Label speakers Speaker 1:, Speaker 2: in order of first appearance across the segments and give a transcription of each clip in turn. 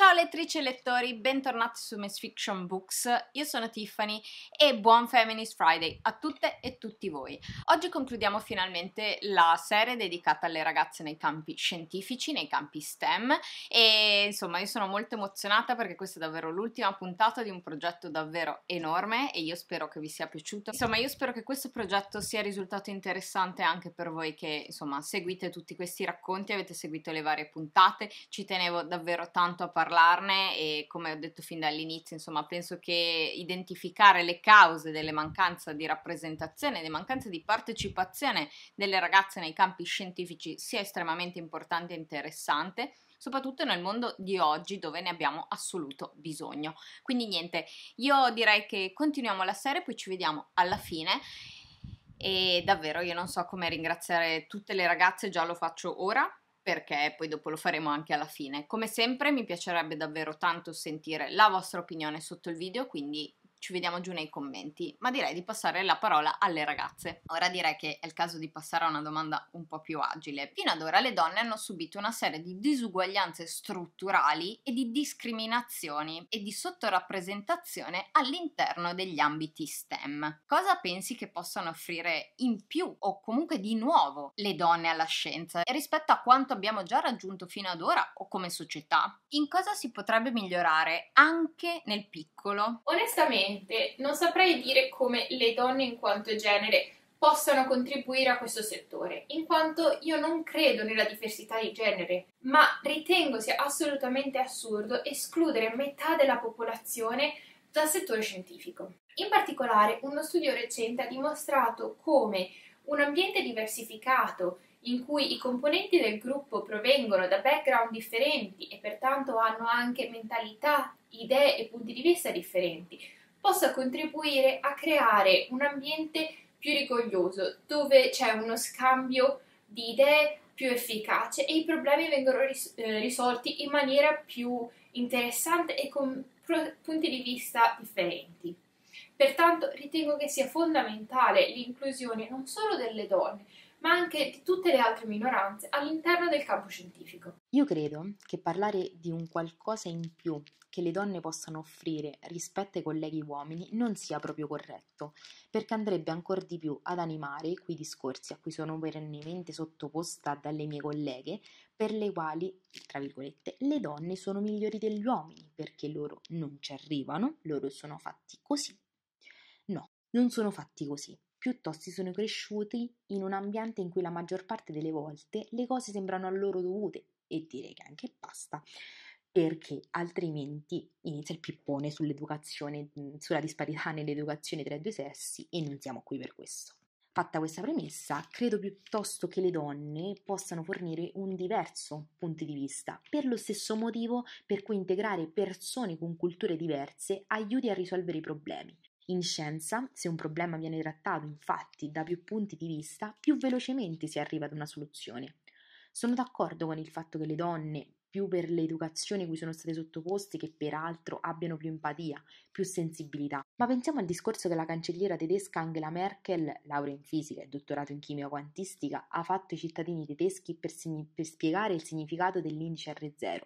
Speaker 1: Ciao lettrici e lettori, bentornati su Miss Fiction Books, io sono Tiffany e buon Feminist Friday a tutte e tutti voi. Oggi concludiamo finalmente la serie dedicata alle ragazze nei campi scientifici, nei campi STEM e insomma io sono molto emozionata perché questa è davvero l'ultima puntata di un progetto davvero enorme e io spero che vi sia piaciuto. Insomma io spero che questo progetto sia risultato interessante anche per voi che insomma seguite tutti questi racconti, avete seguito le varie puntate, ci tenevo davvero tanto a parlare parlarne e come ho detto fin dall'inizio, insomma, penso che identificare le cause delle mancanze di rappresentazione, delle mancanze di partecipazione delle ragazze nei campi scientifici sia estremamente importante e interessante soprattutto nel mondo di oggi dove ne abbiamo assoluto bisogno. Quindi niente, io direi che continuiamo la serie, poi ci vediamo alla fine e davvero io non so come ringraziare tutte le ragazze, già lo faccio ora, perché poi dopo lo faremo anche alla fine. Come sempre mi piacerebbe davvero tanto sentire la vostra opinione sotto il video, quindi ci vediamo giù nei commenti, ma direi di passare la parola alle ragazze. Ora direi che è il caso di passare a una domanda un po' più agile. Fino ad ora le donne hanno subito una serie di disuguaglianze strutturali e di discriminazioni e di sottorappresentazione all'interno degli ambiti STEM. Cosa pensi che possano offrire in più o comunque di nuovo le donne alla scienza rispetto a quanto abbiamo già raggiunto fino ad ora o come società? In cosa si potrebbe migliorare anche nel piccolo? Onestamente
Speaker 2: sinceramente non saprei dire come le donne in quanto genere possano contribuire a questo settore, in quanto io non credo nella diversità di genere, ma ritengo sia assolutamente assurdo escludere metà della popolazione dal settore scientifico. In particolare, uno studio recente ha dimostrato come un ambiente diversificato, in cui i componenti del gruppo provengono da background differenti e pertanto hanno anche mentalità, idee e punti di vista differenti, possa contribuire a creare un ambiente più rigoglioso, dove c'è uno scambio di idee più efficace e i problemi vengono ris- eh, risolti in maniera più interessante e con pro- punti di vista differenti. Pertanto ritengo che sia fondamentale l'inclusione non solo delle donne, ma anche di tutte le altre minoranze all'interno del campo scientifico.
Speaker 3: Io credo che parlare di un qualcosa in più che le donne possano offrire rispetto ai colleghi uomini non sia proprio corretto, perché andrebbe ancor di più ad animare quei discorsi a cui sono perennemente sottoposta dalle mie colleghe, per le quali, tra virgolette, le donne sono migliori degli uomini, perché loro non ci arrivano, loro sono fatti così. No, non sono fatti così piuttosto sono cresciuti in un ambiente in cui la maggior parte delle volte le cose sembrano a loro dovute e direi che anche basta perché altrimenti inizia il pippone sull'educazione, mhmm, sulla disparità nell'educazione tra i due sessi e non siamo qui per questo. Fatta questa premessa, credo piuttosto che le donne possano fornire un diverso punto di vista, per lo stesso motivo per cui integrare persone con culture diverse aiuti a risolvere i problemi. In scienza, se un problema viene trattato infatti da più punti di vista, più velocemente si arriva ad una soluzione. Sono d'accordo con il fatto che le donne, più per le educazioni cui sono state sottoposte che peraltro abbiano più empatia, più sensibilità. Ma pensiamo al discorso che la cancelliera tedesca Angela Merkel, laurea in fisica e dottorato in chimica quantistica, ha fatto ai cittadini tedeschi per, signi- per spiegare il significato dell'indice R0.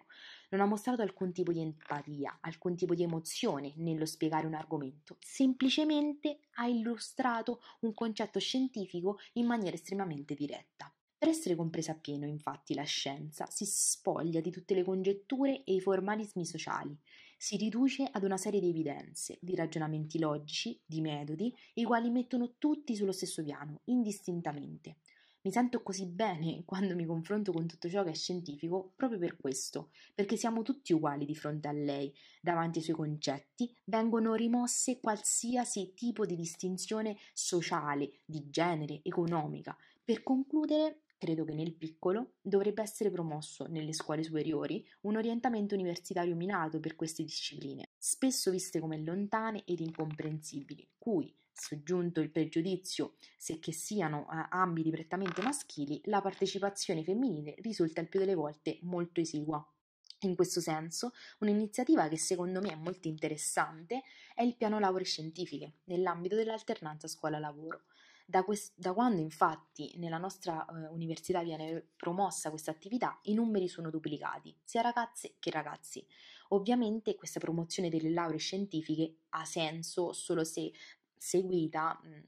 Speaker 3: Non ha mostrato alcun tipo di empatia, alcun tipo di emozione nello spiegare un argomento, semplicemente ha illustrato un concetto scientifico in maniera estremamente diretta. Per essere compresa appieno, infatti, la scienza si spoglia di tutte le congetture e i formalismi sociali, si riduce ad una serie di evidenze, di ragionamenti logici, di metodi, i quali mettono tutti sullo stesso piano, indistintamente. Mi sento così bene quando mi confronto con tutto ciò che è scientifico proprio per questo, perché siamo tutti uguali di fronte a lei, davanti ai suoi concetti vengono rimosse qualsiasi tipo di distinzione sociale, di genere, economica. Per concludere, Credo che nel piccolo dovrebbe essere promosso nelle scuole superiori un orientamento universitario minato per queste discipline, spesso viste come lontane ed incomprensibili, cui, soggiunto il pregiudizio se che siano ambiti prettamente maschili, la partecipazione femminile risulta il più delle volte molto esigua. In questo senso, un'iniziativa che secondo me è molto interessante è il piano lavori scientifiche nell'ambito dell'alternanza scuola-lavoro, da, quest- da quando infatti nella nostra eh, università viene promossa questa attività, i numeri sono duplicati, sia ragazze che ragazzi. Ovviamente questa promozione delle lauree scientifiche ha senso solo se seguita mh,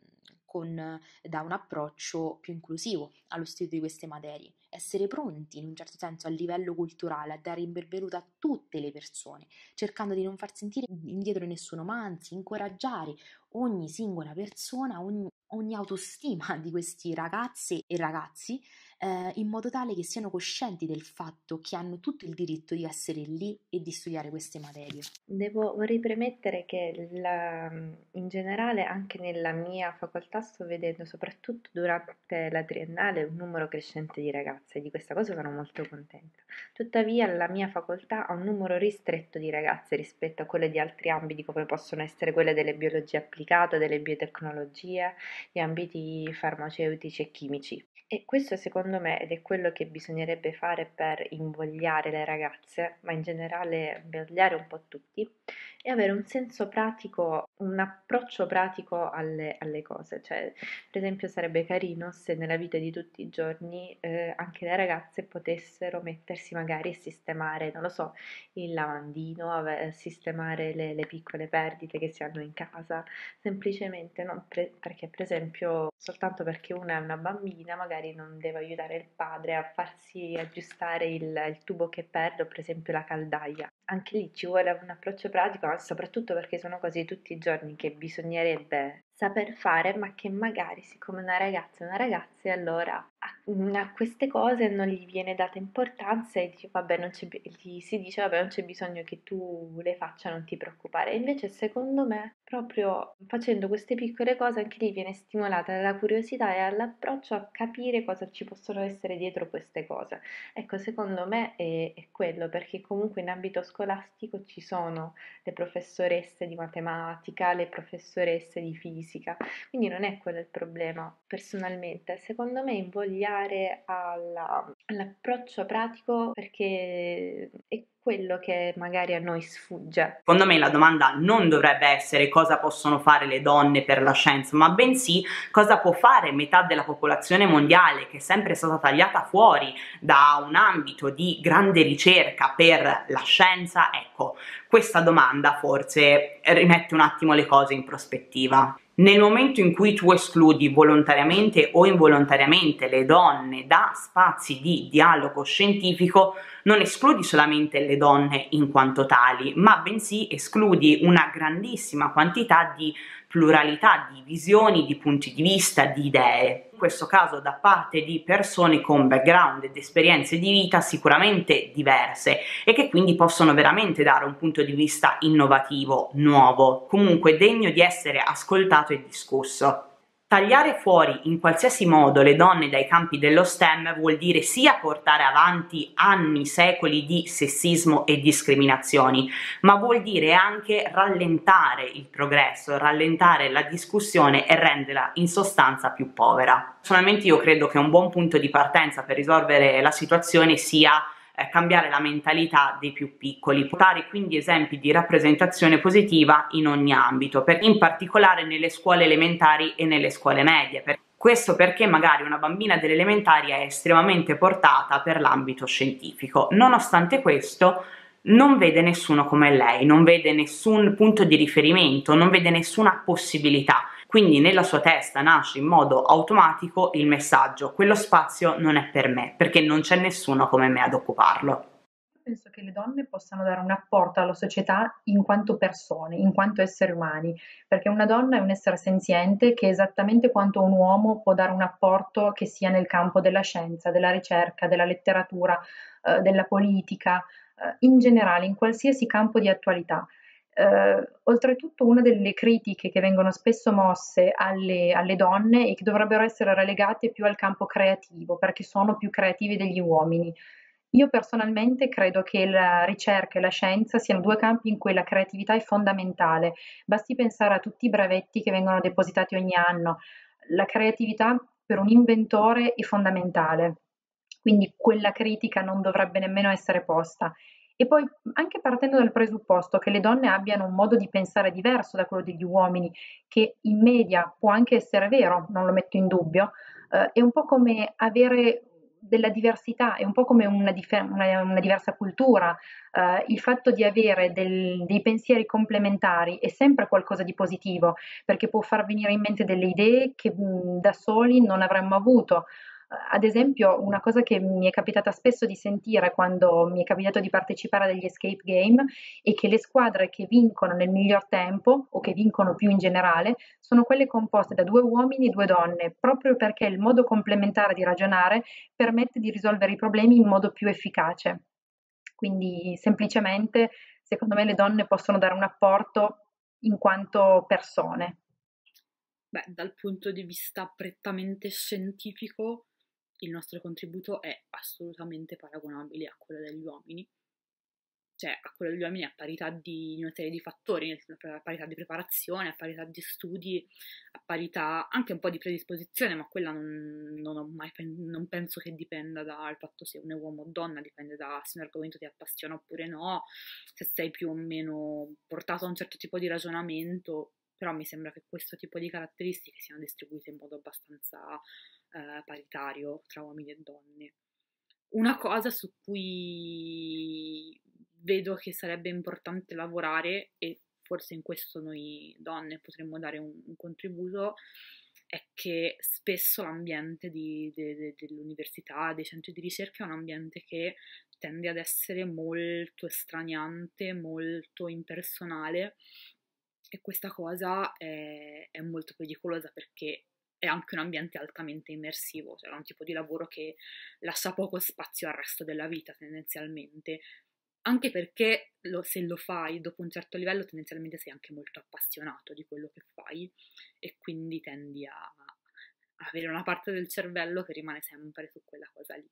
Speaker 3: con, da un approccio più inclusivo allo studio di queste materie, essere pronti in un certo senso a livello culturale a dare il benvenuto a tutte le persone, cercando di non far sentire indietro nessuno, ma anzi incoraggiare ogni singola persona, ogni ogni autostima di questi ragazze e ragazzi eh, in modo tale che siano coscienti del fatto che hanno tutto il diritto di essere lì e di studiare queste materie.
Speaker 4: Devo, vorrei premettere che la, in generale anche nella mia facoltà sto vedendo soprattutto durante la triennale un numero crescente di ragazze, e di questa cosa sono molto contenta. Tuttavia la mia facoltà ha un numero ristretto di ragazze rispetto a quelle di altri ambiti come possono essere quelle delle biologie applicate, delle biotecnologie, gli ambiti farmaceutici e chimici. E questo secondo secondo me, ed è quello che bisognerebbe fare per invogliare le ragazze, ma in generale invogliare un po' tutti, è avere un senso pratico, un approccio pratico alle, alle cose. Cioè, per esempio, sarebbe carino se nella vita di tutti i giorni eh, anche le ragazze potessero mettersi magari a sistemare, non lo so, il lavandino, a sistemare le, le piccole perdite che si hanno in casa, semplicemente non pre- perché, per esempio, soltanto perché una è una bambina, magari non deve aiutare aiutare il padre a farsi aggiustare il, il tubo che perde o per esempio la caldaia. Anche lì ci vuole un approccio pratico, ma soprattutto perché sono cose tutti i giorni che bisognerebbe saper fare, ma che magari siccome una ragazza è una ragazza e allora a, mm, a, queste cose non gli viene data importanza e dice, vabbè, non c'è, gli si dice vabbè non c'è bisogno che tu le faccia, non ti preoccupare. invece secondo me proprio facendo queste piccole cose anche lì viene stimolata la curiosità e all'approccio a capire cosa ci possono essere dietro queste cose. Ecco, secondo me è, è quello perché comunque in ambito scolastico ci sono le professoresse di matematica, le professoresse di fisica, fisica, quindi non è quello il problema personalmente. Secondo me invogliare alla, all'approccio pratico perché è quello che magari a noi sfugge. Secondo me la
Speaker 5: domanda non dovrebbe essere cosa possono fare le donne per la scienza, ma bensì cosa può fare metà della popolazione mondiale che è sempre stata tagliata fuori da un ambito di grande ricerca per la scienza. Ecco, questa domanda forse rimette un attimo le cose in prospettiva. Nel momento in cui tu escludi volontariamente o involontariamente le donne da spazi di dialogo scientifico, non escludi solamente le donne in quanto tali, ma bensì escludi una grandissima quantità di pluralità di visioni, di punti di vista, di idee. In questo caso da parte di persone con background ed esperienze di vita sicuramente diverse e che quindi possono veramente dare un punto di vista innovativo, nuovo, comunque degno di essere ascoltato e discusso. Tagliare fuori in qualsiasi modo le donne dai campi dello STEM vuol dire sia portare avanti anni, secoli di sessismo e discriminazioni, ma vuol dire anche rallentare il progresso, rallentare la discussione e renderla in sostanza più povera. Personalmente io credo che un buon punto di partenza per risolvere la situazione sia eh, cambiare la mentalità dei più piccoli, portare quindi esempi di rappresentazione positiva in ogni ambito, per, in particolare nelle scuole elementari e nelle scuole medie. Per, questo perché magari una bambina dell'elementare è estremamente portata per l'ambito scientifico. Nonostante questo, non vede nessuno come lei, non vede nessun punto di riferimento, non vede nessuna possibilità quindi nella sua testa nasce in modo automatico il messaggio quello spazio non è per me perché non c'è nessuno come me ad occuparlo.
Speaker 6: Penso che le donne possano dare un apporto alla società in quanto persone, in quanto esseri umani, perché una donna è un essere senziente che esattamente quanto un uomo può dare un apporto che sia nel campo della scienza, della ricerca, della letteratura, eh, della politica, eh, in generale, in qualsiasi campo di attualità. Eh, oltretutto una delle critiche che vengono spesso mosse alle, alle, donne è che dovrebbero essere relegate più al campo creativo, perché sono più creative degli uomini. Io personalmente credo che la ricerca e la scienza siano due campi in cui la creatività è fondamentale. Basti pensare a tutti i brevetti che vengono depositati ogni anno. La creatività per un inventore è fondamentale, quindi quella critica non dovrebbe nemmeno essere posta. E poi anche partendo dal presupposto che le donne abbiano un modo di pensare diverso da quello degli uomini, che in media può anche essere vero, non lo metto in dubbio, eh, è un po' come avere della diversità, è un po' come una, dif- una, una diversa cultura. Uh, il fatto di avere del, dei pensieri complementari è sempre qualcosa di positivo, perché può far venire in mente delle idee che mh, mm, da soli non avremmo avuto. Ad esempio, una cosa che mi è capitata spesso di sentire quando mi è capitato di partecipare a degli escape game è che le squadre che vincono nel miglior tempo o che vincono più in generale sono quelle composte da due uomini e due donne, proprio perché il modo complementare di ragionare permette di risolvere i problemi in modo più efficace. Quindi semplicemente, secondo me, le donne possono dare un apporto in quanto persone.
Speaker 7: Beh, dal punto di vista prettamente scientifico, il nostro contributo è assolutamente paragonabile a quello degli uomini, cioè a quello degli uomini a parità di una serie di fattori, a parità di preparazione, a parità di studi, a parità anche un po' di predisposizione, ma quella non, non, mai, non penso che dipenda dal fatto se un è uomo o donna, dipende da se un argomento ti appassiona oppure no, se sei più o meno portato a un certo tipo di ragionamento, però mi sembra che questo tipo di caratteristiche siano distribuite in modo abbastanza eh, paritario tra uomini e donne. Una cosa su cui vedo che sarebbe importante lavorare, e forse in questo noi donne potremmo dare un, un contributo, è che spesso l'ambiente di, de, de, dell'università, dei centri di ricerca è un ambiente che tende ad essere molto estraniante, molto impersonale e questa cosa è, è molto pericolosa perché è anche un ambiente altamente immersivo, cioè è un tipo di lavoro che lascia poco spazio al resto della vita tendenzialmente, anche perché lo, se lo fai dopo un certo livello tendenzialmente sei anche molto appassionato di quello che fai e quindi tendi a, avere una parte del cervello che rimane sempre su quella cosa lì.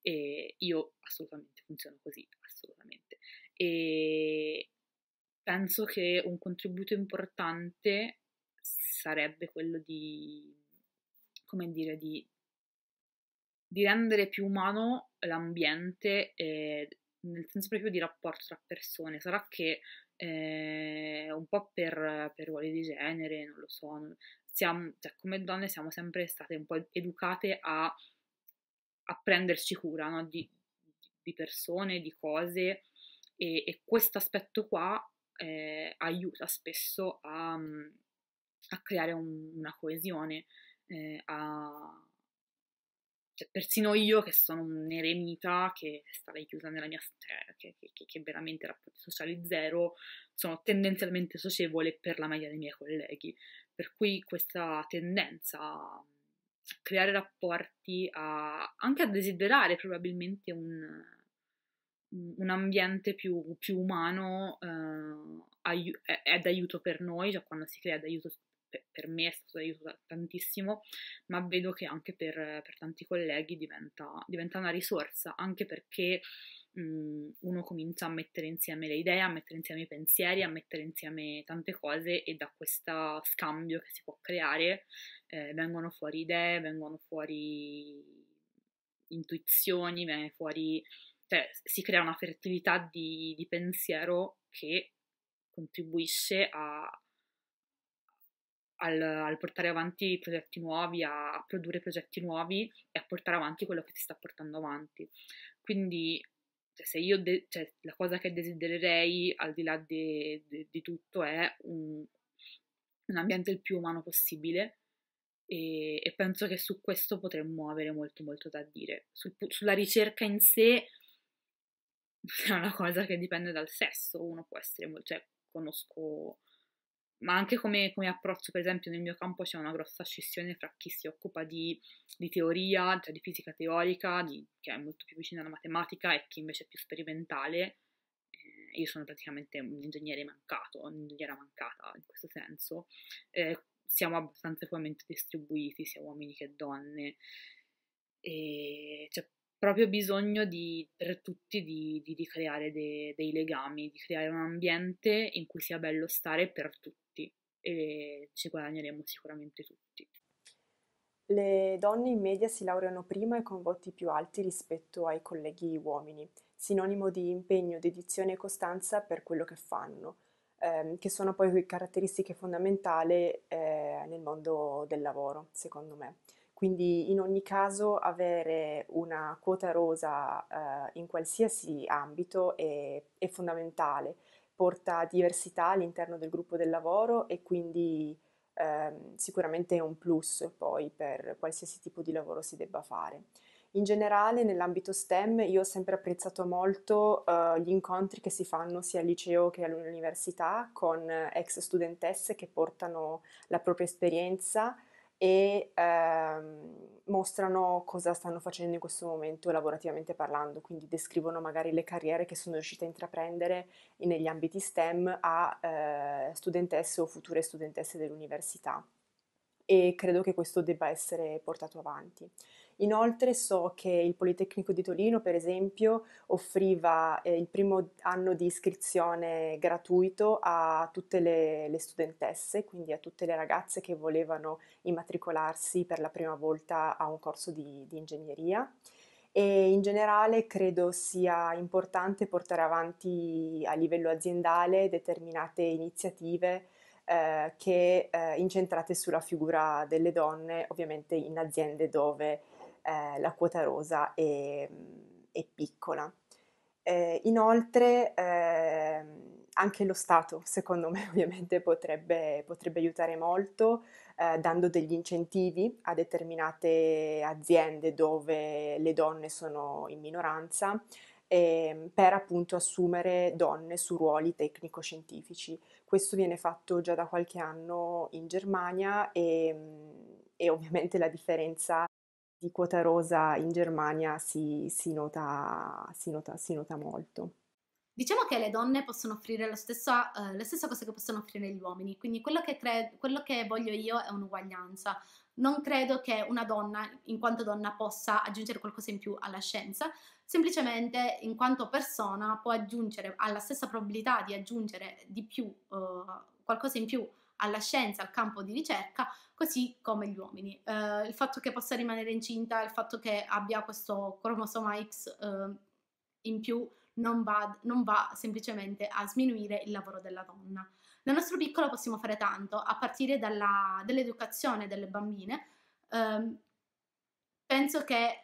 Speaker 7: E io assolutamente funziono così, assolutamente. E penso che un contributo importante sarebbe quello di, come dire, di, di rendere più umano l'ambiente, eh, nel senso proprio di rapporto tra persone. Sarà che eh, un po' per, per ruoli di genere, non lo so, non, siamo, cioè, come donne siamo sempre state un po' educate a, a prenderci cura no? di, di, persone, di cose e, e questo aspetto qua eh, aiuta spesso a, a creare un, una coesione, eh, a, cioè, persino io che sono un eremita, che starei chiusa nella mia sterra, eh, che, che, che, veramente rapporti sociali zero, sono tendenzialmente socievole per la media dei miei colleghi. Per cui questa tendenza a creare rapporti, a, anche a desiderare probabilmente un, un ambiente più, più umano eh, è d'aiuto per noi, cioè quando si crea d'aiuto per me è stato d'aiuto tantissimo, ma vedo che anche per, per tanti colleghi diventa, diventa, una risorsa, anche perché mh, mm, uno comincia a mettere insieme le idee, a mettere insieme i pensieri, a mettere insieme tante cose e da questo scambio che si può creare eh, vengono fuori idee, vengono fuori intuizioni, vengono fuori cioè, si crea una fertilità di, di pensiero che contribuisce a, al, al, portare avanti progetti nuovi, a, produrre progetti nuovi e a portare avanti quello che ti sta portando avanti. Quindi, cioè, se io de- cioè, la cosa che desidererei, al di là de- de- di tutto, è un, un, ambiente il più umano possibile. E, e, penso che su questo potremmo avere molto molto da dire. Sul, sulla ricerca in sé è una cosa che dipende dal sesso, uno può essere, cioè conosco, ma anche come, come approccio, per esempio nel mio campo c'è una grossa scissione fra chi si occupa di, di teoria, cioè di fisica teorica, di, che è molto più vicina alla matematica e chi invece è più sperimentale. Eh, io sono praticamente un ingegnere mancato, un'ingegnera mancata in questo senso. Eh, siamo abbastanza equamente distribuiti, sia uomini che donne. E cioè, proprio bisogno di, per tutti di, di, di creare de, dei legami, di creare un ambiente in cui sia bello stare per tutti e ci guadagneremo sicuramente tutti.
Speaker 8: Le donne in media si laureano prima e con voti più alti rispetto ai colleghi uomini, sinonimo di impegno, dedizione e costanza per quello che fanno, ehm, che sono poi caratteristiche fondamentali eh, nel mondo del lavoro, secondo me. Quindi in ogni caso avere una quota rosa eh, in qualsiasi ambito è, è fondamentale, porta diversità all'interno del gruppo del lavoro e quindi eh, sicuramente è un plus poi per qualsiasi tipo di lavoro si debba fare. In generale nell'ambito STEM io ho sempre apprezzato molto eh, gli incontri che si fanno sia al liceo che all'università con eh, ex studentesse che portano la propria esperienza e ehm, mostrano cosa stanno facendo in questo momento lavorativamente parlando, quindi descrivono magari le carriere che sono riuscite a intraprendere negli ambiti STEM a eh, studentesse o future studentesse dell'università e credo che questo debba essere portato avanti. Inoltre so che il Politecnico di Torino, per esempio, offriva eh, il primo anno di iscrizione gratuito a tutte le, le studentesse, quindi a tutte le ragazze che volevano immatricolarsi per la prima volta a un corso di, di ingegneria e in generale credo sia importante portare avanti a livello aziendale determinate iniziative eh, che eh, incentrate sulla figura delle donne, ovviamente in aziende dove eh, la quota rosa è, è piccola. Eh, inoltre eh, anche lo Stato, secondo me, ovviamente potrebbe, potrebbe aiutare molto eh, dando degli incentivi a determinate aziende dove le donne sono in minoranza ehm, per appunto assumere donne su ruoli tecnico-scientifici. Questo viene fatto già da qualche anno in Germania e, mm, e ovviamente la differenza di quota rosa in Germania si, si, nota, si, nota, si nota molto.
Speaker 9: Diciamo che le donne possono offrire la stessa, eh, la stessa cosa che possono offrire gli uomini, quindi quello che, cre- quello che voglio io è un'uguaglianza. Non credo che una donna, in quanto donna, possa aggiungere qualcosa in più alla scienza, semplicemente in quanto persona può aggiungere, ha la stessa probabilità di aggiungere di più, eh, qualcosa in più alla scienza, al campo di ricerca, così come gli uomini. Eh, il fatto che possa rimanere incinta, il fatto che abbia questo cromosoma X eh, in più non va, non va semplicemente a sminuire il lavoro della donna. Nel nostro piccolo possiamo fare tanto, a partire dalla, dall'educazione delle bambine. Eh, penso che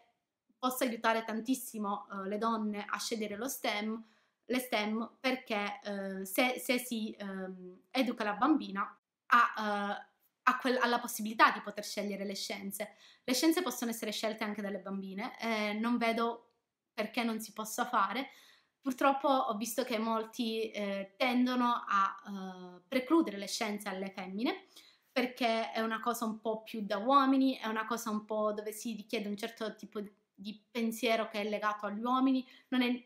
Speaker 9: possa aiutare tantissimo uh, le donne a scegliere lo STEM, le STEM perché uh, se, se, si um, educa la bambina a, uh, eh, quel, alla possibilità di poter scegliere le scienze. Le scienze possono essere scelte anche dalle bambine, eh, non vedo perché non si possa fare. Purtroppo ho visto che molti eh, tendono a eh, precludere le scienze alle femmine perché è una cosa un po' più da uomini, è una cosa un po' dove si richiede un certo tipo di pensiero che è legato agli uomini, non è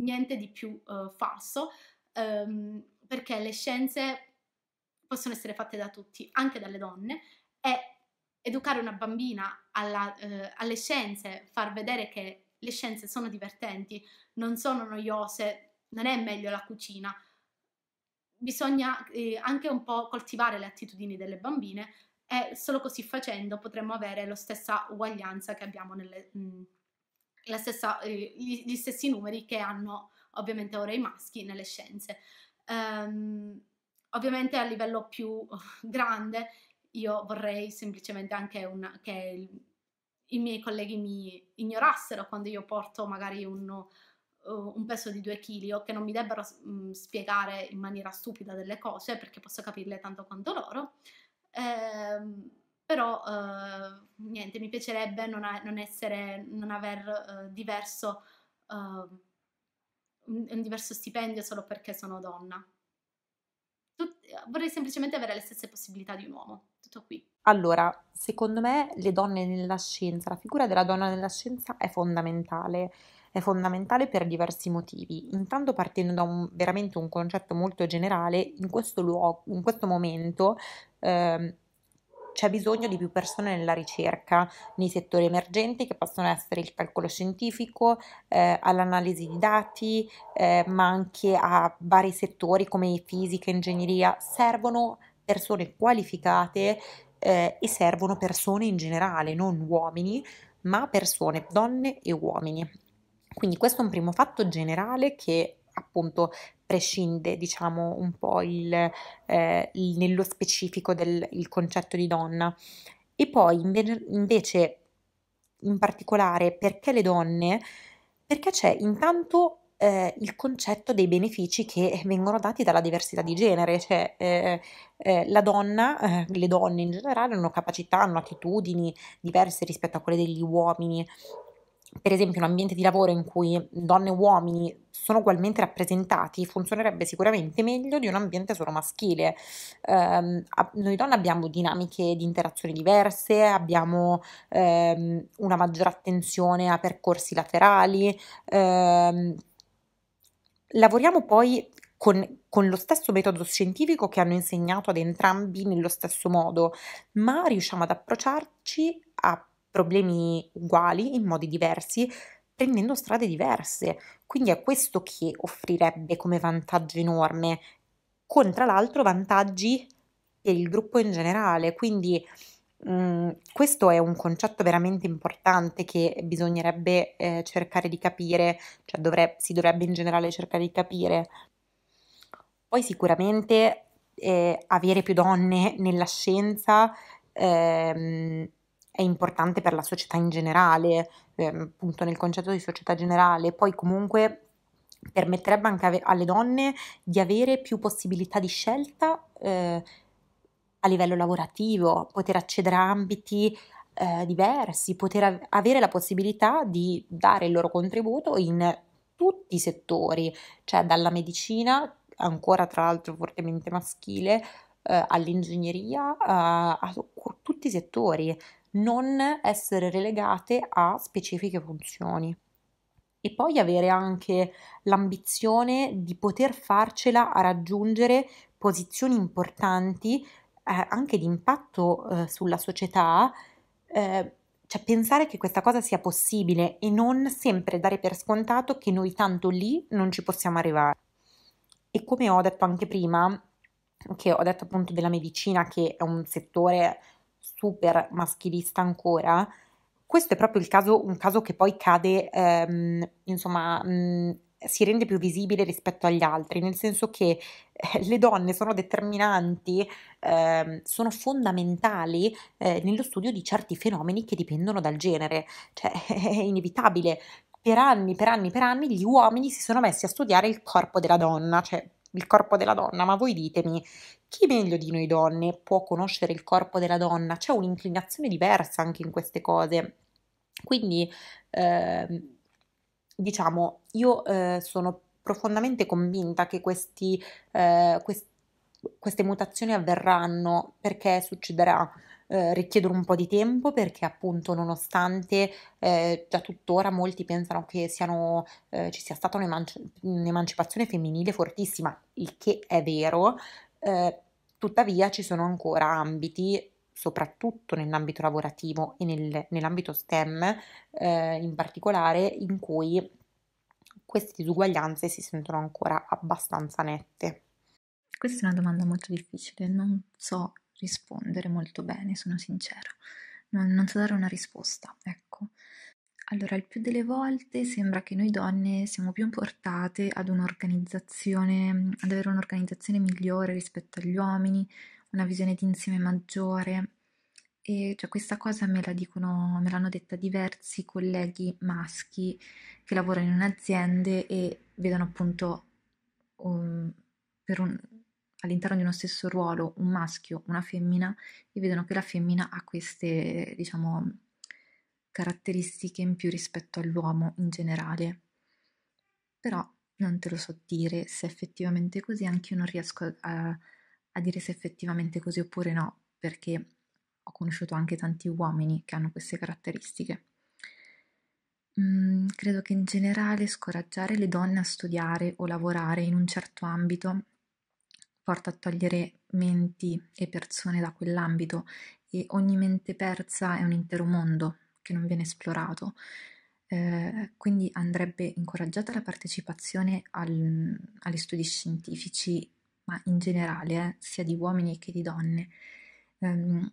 Speaker 9: niente di più uh, falso, um, perché le scienze possono essere fatte da tutti, anche dalle donne, è educare una bambina alla, eh, alle scienze, far vedere che le scienze sono divertenti, non sono noiose, non è meglio la cucina. Bisogna eh, anche un po' coltivare le attitudini delle bambine e solo così facendo potremo avere la stessa uguaglianza che abbiamo nelle... Mh, mm, stessa, eh, gli, gli, stessi numeri che hanno ovviamente ora i maschi nelle scienze. Um, Ovviamente a livello più grande io vorrei semplicemente anche una, che il, i miei colleghi mi ignorassero quando io porto magari un, uh, un peso di 2 kg o che non mi debbano mm, spiegare in maniera stupida delle cose perché posso capirle tanto quanto loro. Eh, però eh, niente, mi piacerebbe non, a, non essere, non aver eh, diverso, un, un diverso stipendio solo perché sono donna. Tut- vorrei semplicemente avere le stesse possibilità di un uomo. Tutto qui.
Speaker 10: Allora, secondo me le donne nella scienza, la figura della donna nella scienza è fondamentale. È fondamentale per diversi motivi. Intanto partendo da un, veramente un concetto molto generale, in questo, luogo, in questo momento eh, c'è bisogno di più persone nella ricerca nei settori emergenti che possono essere il calcolo scientifico, eh, all'analisi di dati, eh, ma anche a vari settori come fisica, ingegneria. Servono persone qualificate eh, e servono persone in generale, non uomini, ma persone, donne e uomini. Quindi questo è un primo fatto generale che appunto prescinde, diciamo, un po' il, eh, il, nello specifico del concetto di donna. E poi invece, in particolare, perché le donne? Perché c'è intanto eh, il concetto dei benefici che vengono dati dalla diversità di genere, cioè eh, eh, la donna, eh, le donne in generale hanno capacità, hanno attitudini diverse rispetto a quelle degli uomini per esempio un ambiente di lavoro in cui donne e uomini sono ugualmente rappresentati funzionerebbe sicuramente meglio di un ambiente solo maschile. Eh, noi donne abbiamo dinamiche di interazioni diverse, abbiamo ehm, una maggiore attenzione a percorsi laterali, ehm, lavoriamo poi con, con, lo stesso metodo scientifico che hanno insegnato ad entrambi nello stesso modo, ma riusciamo ad approcciarci a problemi uguali in modi diversi, prendendo strade diverse. Quindi è questo che offrirebbe come vantaggio enorme, con tra l'altro vantaggi per il gruppo in generale. Quindi mh, mm, questo è un concetto veramente importante che bisognerebbe eh, cercare di capire, cioè dovrebbe, si dovrebbe in generale cercare di capire. Poi sicuramente eh, avere più donne nella scienza ehm, è importante per la società in generale, eh, appunto nel concetto di società generale, poi comunque permetterebbe anche alle donne di avere più possibilità di scelta eh, a livello lavorativo, poter accedere a ambiti eh, diversi, poter av- avere la possibilità di dare il loro contributo in tutti i settori, cioè dalla medicina, ancora tra l'altro fortemente maschile, eh, all'ingegneria, a, a tutti i settori non essere relegate a specifiche funzioni e poi avere anche l'ambizione di poter farcela a raggiungere posizioni importanti eh, anche di impatto eh, sulla società, eh, cioè pensare che questa cosa sia possibile e non sempre dare per scontato che noi tanto lì non ci possiamo arrivare. E come ho detto anche prima, che ho detto appunto della medicina che è un settore super maschilista ancora, questo è proprio il caso, un caso che poi cade, ehm, insomma, mh, mm, si rende più visibile rispetto agli altri, nel senso che eh, le donne sono determinanti, eh, sono fondamentali eh, nello studio di certi fenomeni che dipendono dal genere, cioè è inevitabile. Per anni, per anni, per anni gli uomini si sono messi a studiare il corpo della donna, cioè il corpo della donna, ma voi ditemi, chi meglio di noi donne può conoscere il corpo della donna? C'è un'inclinazione diversa anche in queste cose. Quindi, eh, diciamo, io eh, sono profondamente convinta che questi, eh, quest- queste mutazioni avverranno perché succederà eh, richiedono un po' di tempo perché appunto nonostante eh, già tuttora molti pensano che siano, eh, ci sia stata un'emanci- un'emancipazione femminile fortissima, il che è vero, eh, tuttavia ci sono ancora ambiti soprattutto nell'ambito lavorativo e nel, nell'ambito STEM eh, in particolare, in cui queste disuguaglianze si sentono ancora abbastanza nette.
Speaker 11: Questa è una domanda molto difficile, non so rispondere molto bene, sono sincera. Non, non so dare una risposta, ecco. Allora, il più delle volte sembra che noi donne siamo più portate ad un'organizzazione, ad avere un'organizzazione migliore rispetto agli uomini, una visione d'insieme maggiore. E cioè, questa cosa me, la dicono, me l'hanno detta diversi colleghi maschi che lavorano in aziende e vedono appunto um, per un, all'interno di uno stesso ruolo un maschio, e una femmina e vedono che la femmina ha queste, diciamo, caratteristiche in più rispetto all'uomo in generale. Però non te lo so dire se effettivamente così, anche io non riesco a, a dire se effettivamente così oppure no, perché ho conosciuto anche tanti uomini che hanno queste caratteristiche. Mm, credo che in generale scoraggiare le donne a studiare o lavorare in un certo ambito porta a togliere menti e persone da quell'ambito e ogni mente persa è un intero mondo che non viene esplorato. Eh, quindi andrebbe incoraggiata la partecipazione al, agli studi scientifici, ma in generale, eh, sia di uomini che di donne. Um,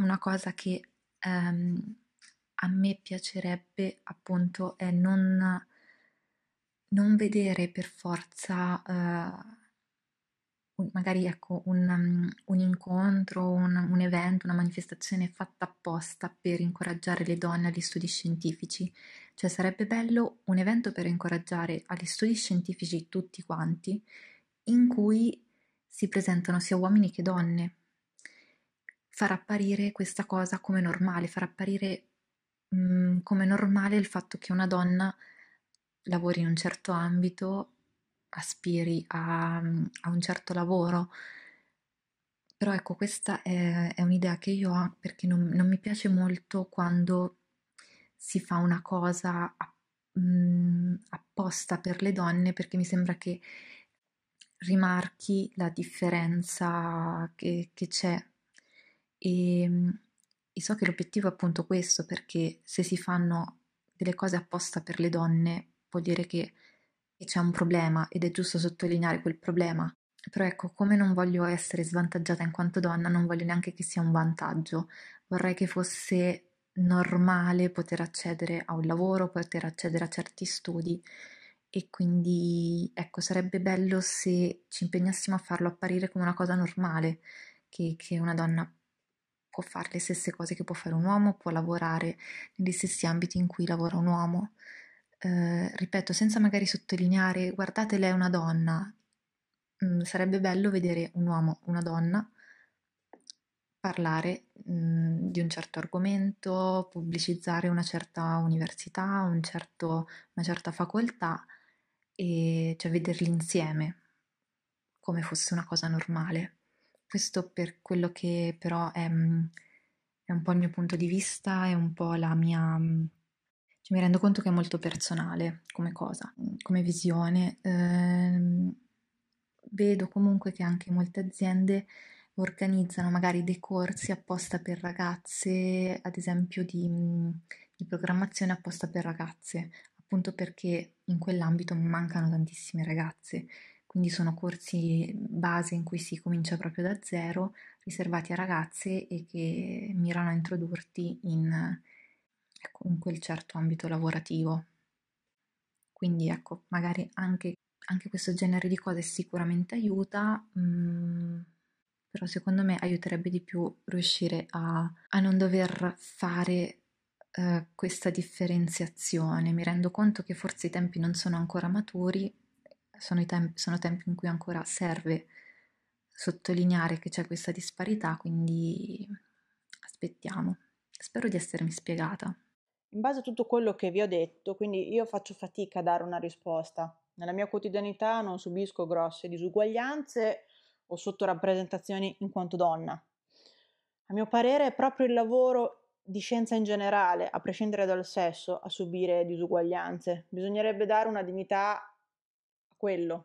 Speaker 11: una cosa che um, a me piacerebbe appunto è non, non vedere per forza... Uh, magari ecco, un, mm, un incontro, un, un, evento, una manifestazione fatta apposta per incoraggiare le donne agli studi scientifici. Cioè sarebbe bello un evento per incoraggiare agli studi scientifici tutti quanti, in cui si presentano sia uomini che donne. Far apparire questa cosa come normale, far apparire mh, mm, come normale il fatto che una donna lavori in un certo ambito aspiri a, a un certo lavoro. Però ecco, questa è, è un'idea che io ho perché non, non, mi piace molto quando si fa una cosa a, mh, mm, apposta per le donne perché mi sembra che rimarchi la differenza che, che c'è. E, e so che l'obiettivo è appunto questo perché se si fanno delle cose apposta per le donne vuol dire che e c'è un problema ed è giusto sottolineare quel problema. Però ecco, come non voglio essere svantaggiata in quanto donna, non voglio neanche che sia un vantaggio. Vorrei che fosse normale poter accedere a un lavoro, poter accedere a certi studi e quindi ecco, sarebbe bello se ci impegnassimo a farlo apparire come una cosa normale, che, che una donna può fare le stesse cose che può fare un uomo, può lavorare negli stessi ambiti in cui lavora un uomo. Ehm, ripeto, senza magari sottolineare, guardate lei è una donna, mm, sarebbe bello vedere un uomo, una donna, parlare mh, mm, di un certo argomento, pubblicizzare una certa università, un certo, una certa facoltà, e cioè vederli insieme come fosse una cosa normale. Questo per quello che però è, mm, è un po' il mio punto di vista, è un po' la mia mm, mi rendo conto che è molto personale come cosa, mm, come visione. Eh, vedo comunque che anche molte aziende organizzano magari dei corsi apposta per ragazze, ad esempio di, mm, di programmazione apposta per ragazze, appunto perché in quell'ambito mancano tantissime ragazze. Quindi sono corsi base in cui si comincia proprio da zero, riservati a ragazze e che mirano a introdurti in, ecco, in quel certo ambito lavorativo. Quindi ecco, magari anche, anche questo genere di cose sicuramente aiuta, mh, mm, però secondo me aiuterebbe di più riuscire a, a non dover fare eh, questa differenziazione. Mi rendo conto che forse i tempi non sono ancora maturi, sono, tempi, sono tempi in cui ancora serve sottolineare che c'è questa disparità, quindi aspettiamo. Spero di essermi spiegata.
Speaker 12: In base a tutto quello che vi ho detto, quindi io faccio fatica a dare una risposta. Nella mia quotidianità non subisco grosse disuguaglianze o sottorappresentazioni in quanto donna. A mio parere è proprio il lavoro di scienza in generale, a prescindere dal sesso, a subire disuguaglianze. Bisognerebbe dare una dignità a quello.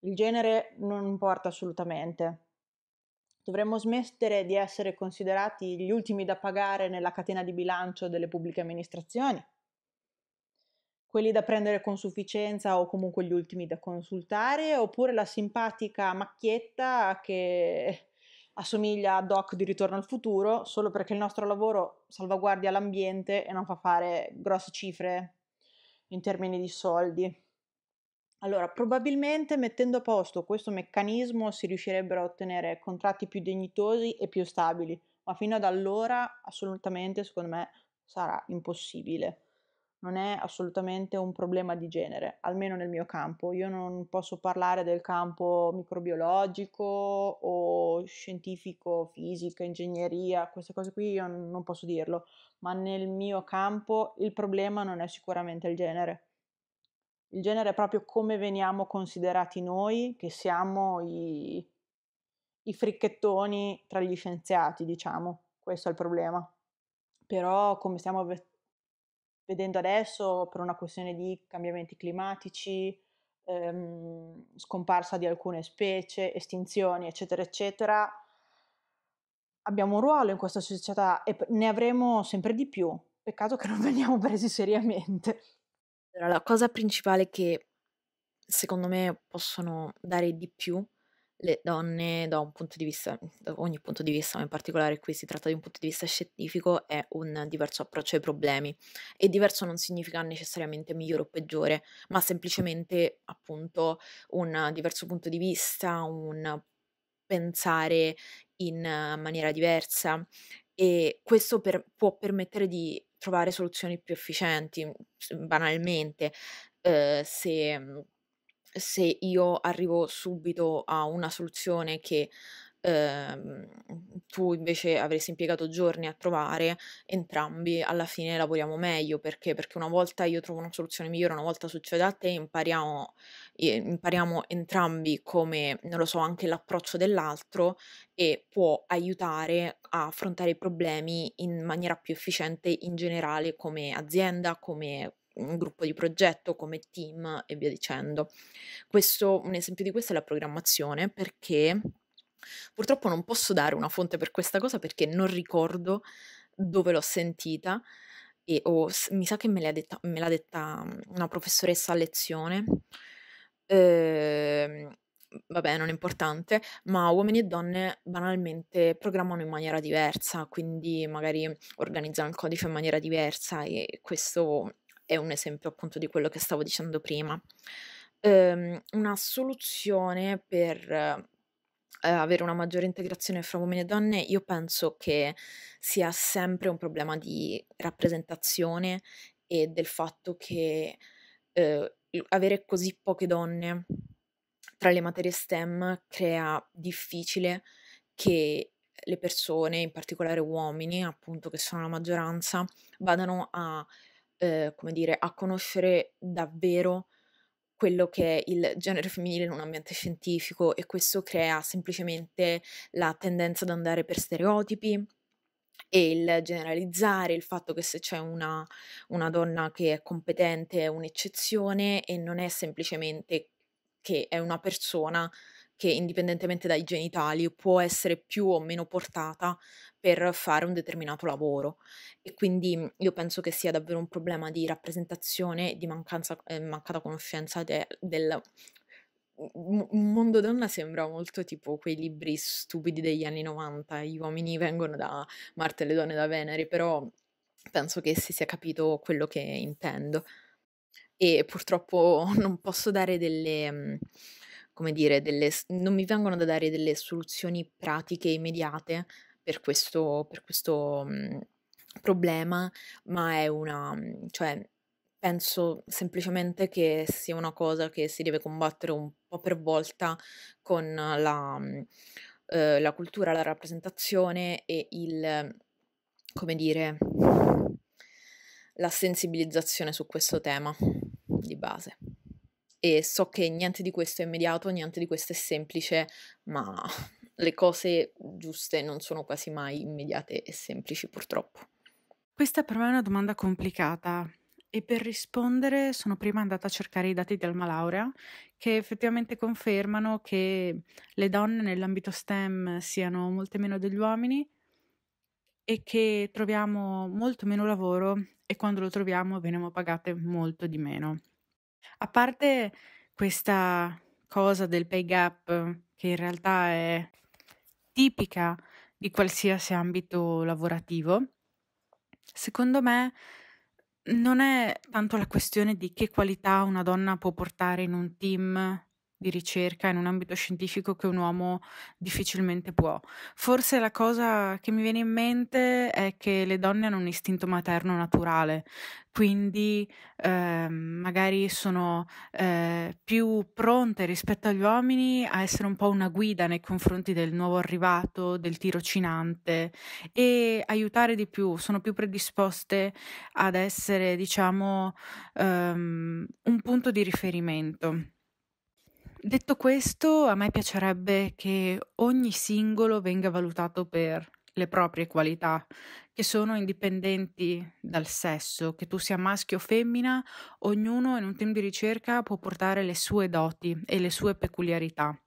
Speaker 12: Il genere non importa assolutamente dovremmo smettere di essere considerati gli ultimi da pagare nella catena di bilancio delle pubbliche amministrazioni, quelli da prendere con sufficienza o comunque gli ultimi da consultare, oppure la simpatica macchietta che assomiglia a Doc di Ritorno al futuro, solo perché il nostro lavoro salvaguardia l'ambiente e non fa fare grosse cifre in termini di soldi. Allora, probabilmente mettendo a posto questo meccanismo si riuscirebbero a ottenere contratti più dignitosi e più stabili, ma fino ad allora assolutamente, secondo me, sarà impossibile. Non è assolutamente un problema di genere, almeno nel mio campo. Io non posso parlare del campo microbiologico o scientifico, fisica, ingegneria, queste cose qui io non posso dirlo, ma nel mio campo il problema non è sicuramente il genere. Il genere è proprio come veniamo considerati noi, che siamo i, i fricchettoni tra gli scienziati, diciamo, questo è il problema. Però come stiamo ve- vedendo adesso, per una questione di cambiamenti climatici, ehm, scomparsa di alcune specie, estinzioni, eccetera, eccetera, abbiamo un ruolo in questa società e ne avremo sempre di più. Peccato
Speaker 13: che non veniamo presi seriamente. Allora, la cosa principale che secondo me possono dare di più le donne da un punto di vista, da ogni punto di vista, ma in particolare qui si tratta di un punto di vista scientifico, è un diverso approccio ai problemi. E diverso non significa necessariamente migliore o peggiore, ma semplicemente appunto un diverso punto di vista, un pensare in maniera diversa. E questo per, può permettere di trovare soluzioni più efficienti, mhmm, banalmente, eh, se, mhmm, se io arrivo subito a una soluzione che Ehm, tu invece avresti impiegato giorni a trovare, entrambi alla fine lavoriamo meglio perché? perché una volta io trovo una soluzione migliore, una volta succede a te, impariamo, eh, impariamo entrambi come, non lo so, anche l'approccio dell'altro e può aiutare a affrontare i problemi in maniera più efficiente in generale come azienda, come gruppo di progetto, come team e via dicendo. Questo, un esempio di questo è la programmazione perché Purtroppo non posso dare una fonte per questa cosa perché non ricordo dove l'ho sentita e oh, mi sa che me l'ha detta, me l'ha detta mhmm, una professoressa a lezione. Eh, vabbè, non è importante, ma uomini e donne banalmente programmano in maniera diversa, quindi magari organizzano il codice in maniera diversa e questo è un esempio appunto di quello che stavo dicendo prima. Eh, una soluzione per eh, avere una maggiore integrazione fra uomini e donne, io penso che sia sempre un problema di rappresentazione e del fatto che eh, avere così poche donne tra le materie STEM crea difficile che le persone, in particolare uomini, appunto che sono la maggioranza, vadano a, eh, come dire, a conoscere davvero quello che è il genere femminile in un ambiente scientifico e questo crea semplicemente la tendenza ad andare per stereotipi e il generalizzare il fatto che se c'è una, una donna che è competente è un'eccezione e non è semplicemente che è una persona che indipendentemente dai genitali può essere più o meno portata per fare un determinato lavoro e quindi mhmm, io penso che sia davvero un problema di rappresentazione, di mancanza, eh, mancata conoscenza de, del... Mhmm, un mondo donna sembra molto tipo quei libri stupidi degli anni 90, gli uomini vengono da Marte e le donne da Venere, però penso che si sia capito quello che intendo. E purtroppo non posso dare delle mhmm, come dire, delle, non mi vengono da dare delle soluzioni pratiche immediate per questo, per questo mh, mhmm, problema, ma è una, mhmm, cioè, penso semplicemente che sia una cosa che si deve combattere un po' per volta con la, mhmm, eh, la cultura, la rappresentazione e il, come dire, la sensibilizzazione su questo tema di base. E so che niente di questo è immediato, niente di questo è semplice, ma le cose giuste non sono quasi mai immediate e semplici purtroppo.
Speaker 14: Questa per me è una domanda complicata e per rispondere sono prima andata a cercare i dati di Alma Laurea che effettivamente confermano che le donne nell'ambito STEM siano molte meno degli uomini e che troviamo molto meno lavoro e quando lo troviamo veniamo pagate molto di meno. A parte questa cosa del pay gap che in realtà è tipica di qualsiasi ambito lavorativo, secondo me non è tanto la questione di che qualità una donna può portare in un team di ricerca in un ambito scientifico che un uomo difficilmente può. Forse la cosa che mi viene in mente è che le donne hanno un istinto materno naturale, quindi eh, magari sono eh, più pronte rispetto agli uomini a essere un po' una guida nei confronti del nuovo arrivato, del tirocinante e aiutare di più, sono più predisposte ad essere, diciamo, ehm, un punto di riferimento. Detto questo, a me piacerebbe che ogni singolo venga valutato per le proprie qualità, che sono indipendenti dal sesso, che tu sia maschio o femmina, ognuno in un team di ricerca può portare le sue doti e le sue peculiarità.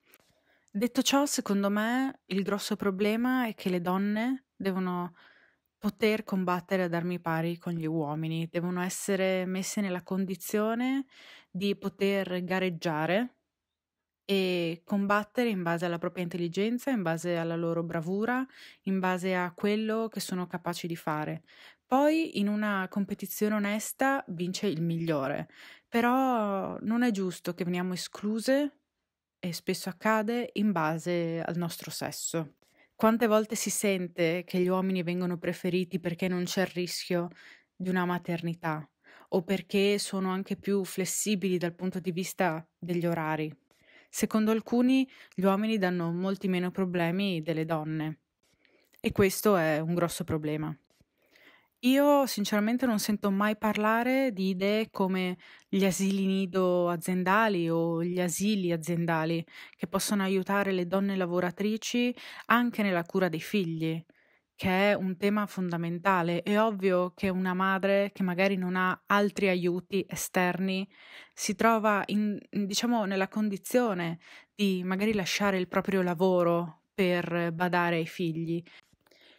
Speaker 14: Detto ciò, secondo me il grosso problema è che le donne devono poter combattere ad armi pari con gli uomini, devono essere messe nella condizione di poter gareggiare e combattere in base alla propria intelligenza, in base alla loro bravura, in base a quello che sono capaci di fare. Poi in una competizione onesta vince il migliore, però non è giusto che veniamo escluse, e spesso accade, in base al nostro sesso. Quante volte si sente che gli uomini vengono preferiti perché non c'è il rischio di una maternità o perché sono anche più flessibili dal punto di vista degli orari, Secondo alcuni, gli uomini danno molti meno problemi delle donne. E questo è un grosso problema. Io sinceramente non sento mai parlare di idee come gli asili nido aziendali o gli asili aziendali che possono aiutare le donne lavoratrici anche nella cura dei figli che è un tema fondamentale. È ovvio che una madre che magari non ha altri aiuti esterni si trova in, diciamo nella condizione di magari lasciare il proprio lavoro per badare ai figli.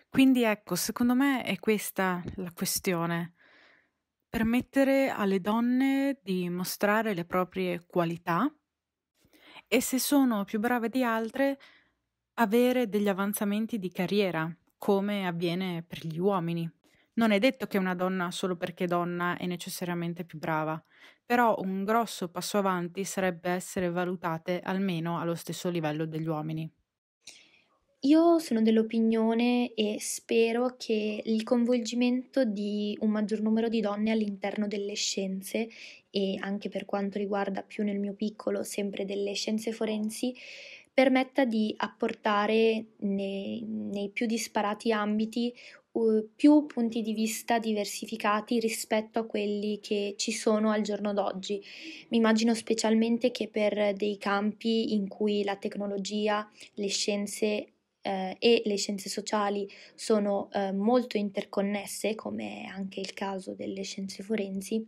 Speaker 14: Quindi ecco, secondo me è questa la questione. Permettere alle donne di mostrare le proprie qualità e se sono più brave di altre, avere degli avanzamenti di carriera come avviene per gli uomini. Non è detto che una donna solo perché donna è necessariamente più brava, però un grosso passo avanti sarebbe essere valutate almeno allo stesso livello degli uomini.
Speaker 15: Io sono dell'opinione e spero che il coinvolgimento di un maggior numero di donne all'interno delle scienze e anche per quanto riguarda più nel mio piccolo sempre delle scienze forensi permetta di apportare nei, nei più disparati ambiti uh, più punti di vista diversificati rispetto a quelli che ci sono al giorno d'oggi. Mi immagino specialmente che per dei campi in cui la tecnologia, le scienze eh, e le scienze sociali sono eh, molto interconnesse, come è anche il caso delle scienze forensi,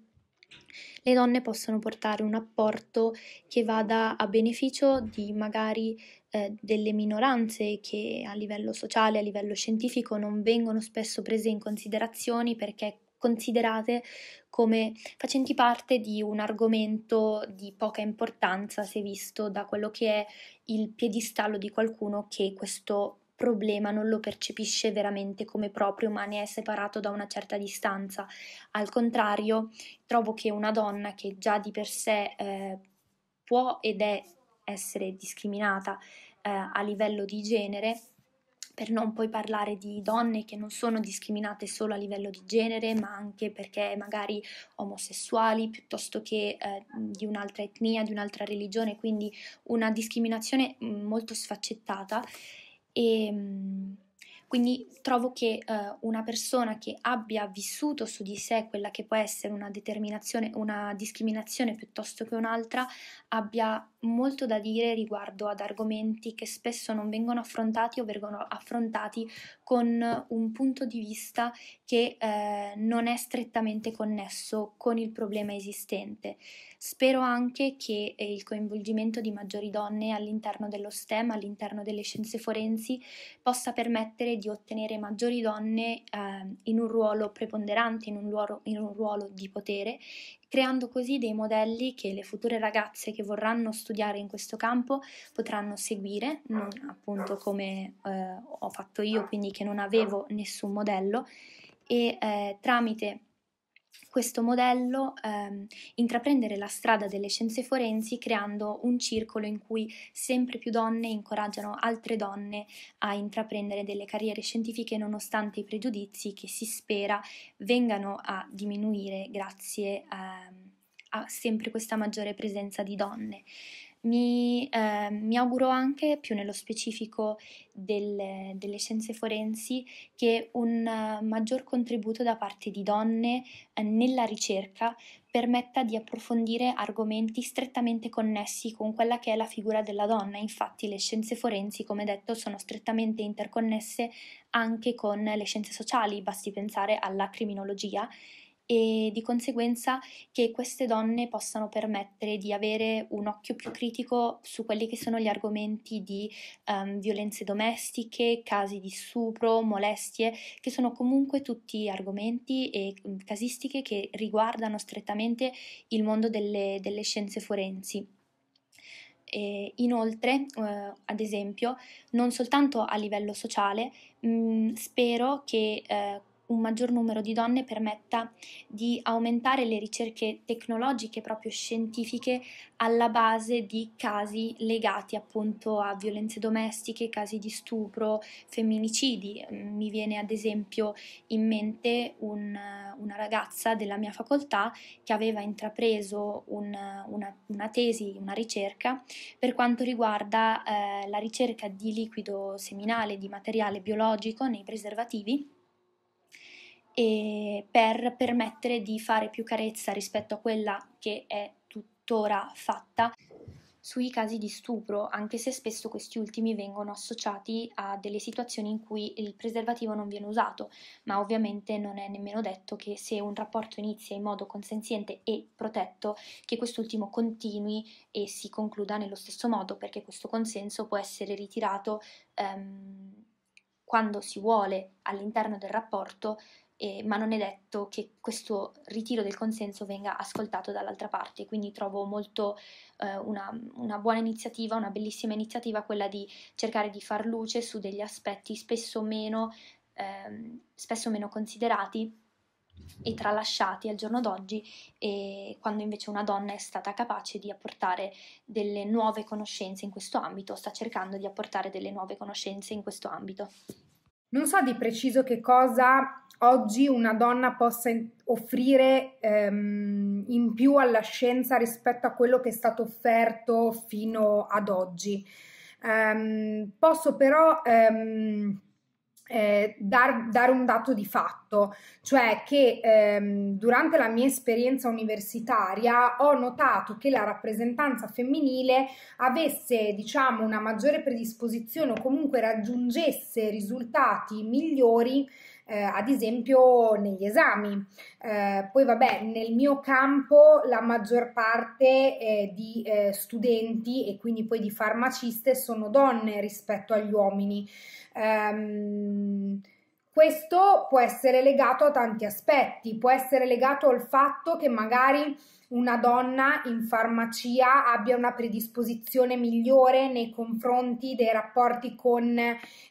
Speaker 15: le donne possono portare un apporto che vada a beneficio di magari eh, delle minoranze che a livello sociale, a livello scientifico non vengono spesso prese in considerazione perché considerate come facenti parte di un argomento di poca importanza se visto da quello che è il piedistallo di qualcuno che questo problema non lo percepisce veramente come proprio, ma ne è separato da una certa distanza. Al contrario, trovo che una donna che già di per sé eh, può ed è essere discriminata eh, a livello di genere, per non poi parlare di donne che non sono discriminate solo a livello di genere, ma anche perché magari omosessuali piuttosto che eh, di un'altra etnia, di un'altra religione, quindi una discriminazione mm, molto sfaccettata. eh, Quindi trovo che eh, una persona che abbia vissuto su di sé quella che può essere una determinazione, una discriminazione piuttosto che un'altra, abbia molto da dire riguardo ad argomenti che spesso non vengono affrontati o vengono affrontati con un punto di vista che eh, non è strettamente connesso con il problema esistente. Spero anche che eh, il coinvolgimento di maggiori donne all'interno dello STEM, all'interno delle scienze forensi, possa permettere di di ottenere maggiori donne eh, in un ruolo preponderante, in un ruolo, in un ruolo di potere, creando così dei modelli che le future ragazze che vorranno studiare in questo campo potranno seguire, non appunto come eh, ho fatto io, quindi che non avevo nessun modello, e eh, tramite questo modello ehm, intraprendere la strada delle scienze forensi creando un circolo in cui sempre più donne incoraggiano altre donne a intraprendere delle carriere scientifiche nonostante i pregiudizi che si spera vengano a diminuire grazie ehm, a sempre questa maggiore presenza di donne. Mi, eh, mi, auguro anche, più nello specifico del, delle scienze forensi, che un uh, maggior contributo da parte di donne eh, nella ricerca permetta di approfondire argomenti strettamente connessi con quella che è la figura della donna. Infatti le scienze forensi, come detto, sono strettamente interconnesse anche con le scienze sociali, basti pensare alla criminologia e di conseguenza che queste donne possano permettere di avere un occhio più critico su quelli che sono gli argomenti di um, violenze domestiche, casi di stupro, molestie, che sono comunque tutti argomenti e mhmm, casistiche che riguardano strettamente il mondo delle, delle scienze forensi. E inoltre, eh, ad esempio, non soltanto a livello sociale, mh, mhmm, spero che eh, un maggior numero di donne permetta di aumentare le ricerche tecnologiche, proprio scientifiche, alla base di casi legati appunto a violenze domestiche, casi di stupro, femminicidi. Mm, mi viene ad esempio in mente un, una ragazza della mia facoltà che aveva intrapreso un, una, una, tesi, una ricerca per quanto riguarda eh, la ricerca di liquido seminale, di materiale biologico nei preservativi e per permettere di fare più carezza rispetto a quella che è tuttora fatta sui casi di stupro, anche se spesso questi ultimi vengono associati a delle situazioni in cui il preservativo non viene usato, ma ovviamente non è nemmeno detto che se un rapporto inizia in modo consenziente e protetto, che quest'ultimo continui e si concluda nello stesso modo, perché questo consenso può essere ritirato ehm, quando si vuole all'interno del rapporto eh, ma non è detto che questo ritiro del consenso venga ascoltato dall'altra parte, quindi trovo molto eh, una, una, buona iniziativa, una bellissima iniziativa quella di cercare di far luce su degli aspetti spesso meno, ehm, spesso meno considerati e tralasciati al giorno d'oggi e quando invece una donna è stata capace di apportare delle nuove conoscenze in questo ambito, sta cercando di apportare delle nuove conoscenze in questo ambito.
Speaker 16: Non so di preciso che cosa oggi una donna possa offrire ehm, in più alla scienza rispetto a quello che è stato offerto fino ad oggi. Um, posso però um, eh, dar, dare un dato di fatto, cioè che ehm, durante la mia esperienza universitaria ho notato che la rappresentanza femminile avesse diciamo una maggiore predisposizione o comunque raggiungesse risultati migliori eh, ad esempio negli esami. Eh, poi vabbè, nel mio campo la maggior parte eh, di eh, studenti e quindi poi di farmaciste sono donne rispetto agli uomini. Um, questo può essere legato a tanti aspetti, può essere legato al fatto che magari una donna in farmacia abbia una predisposizione migliore nei confronti dei rapporti con,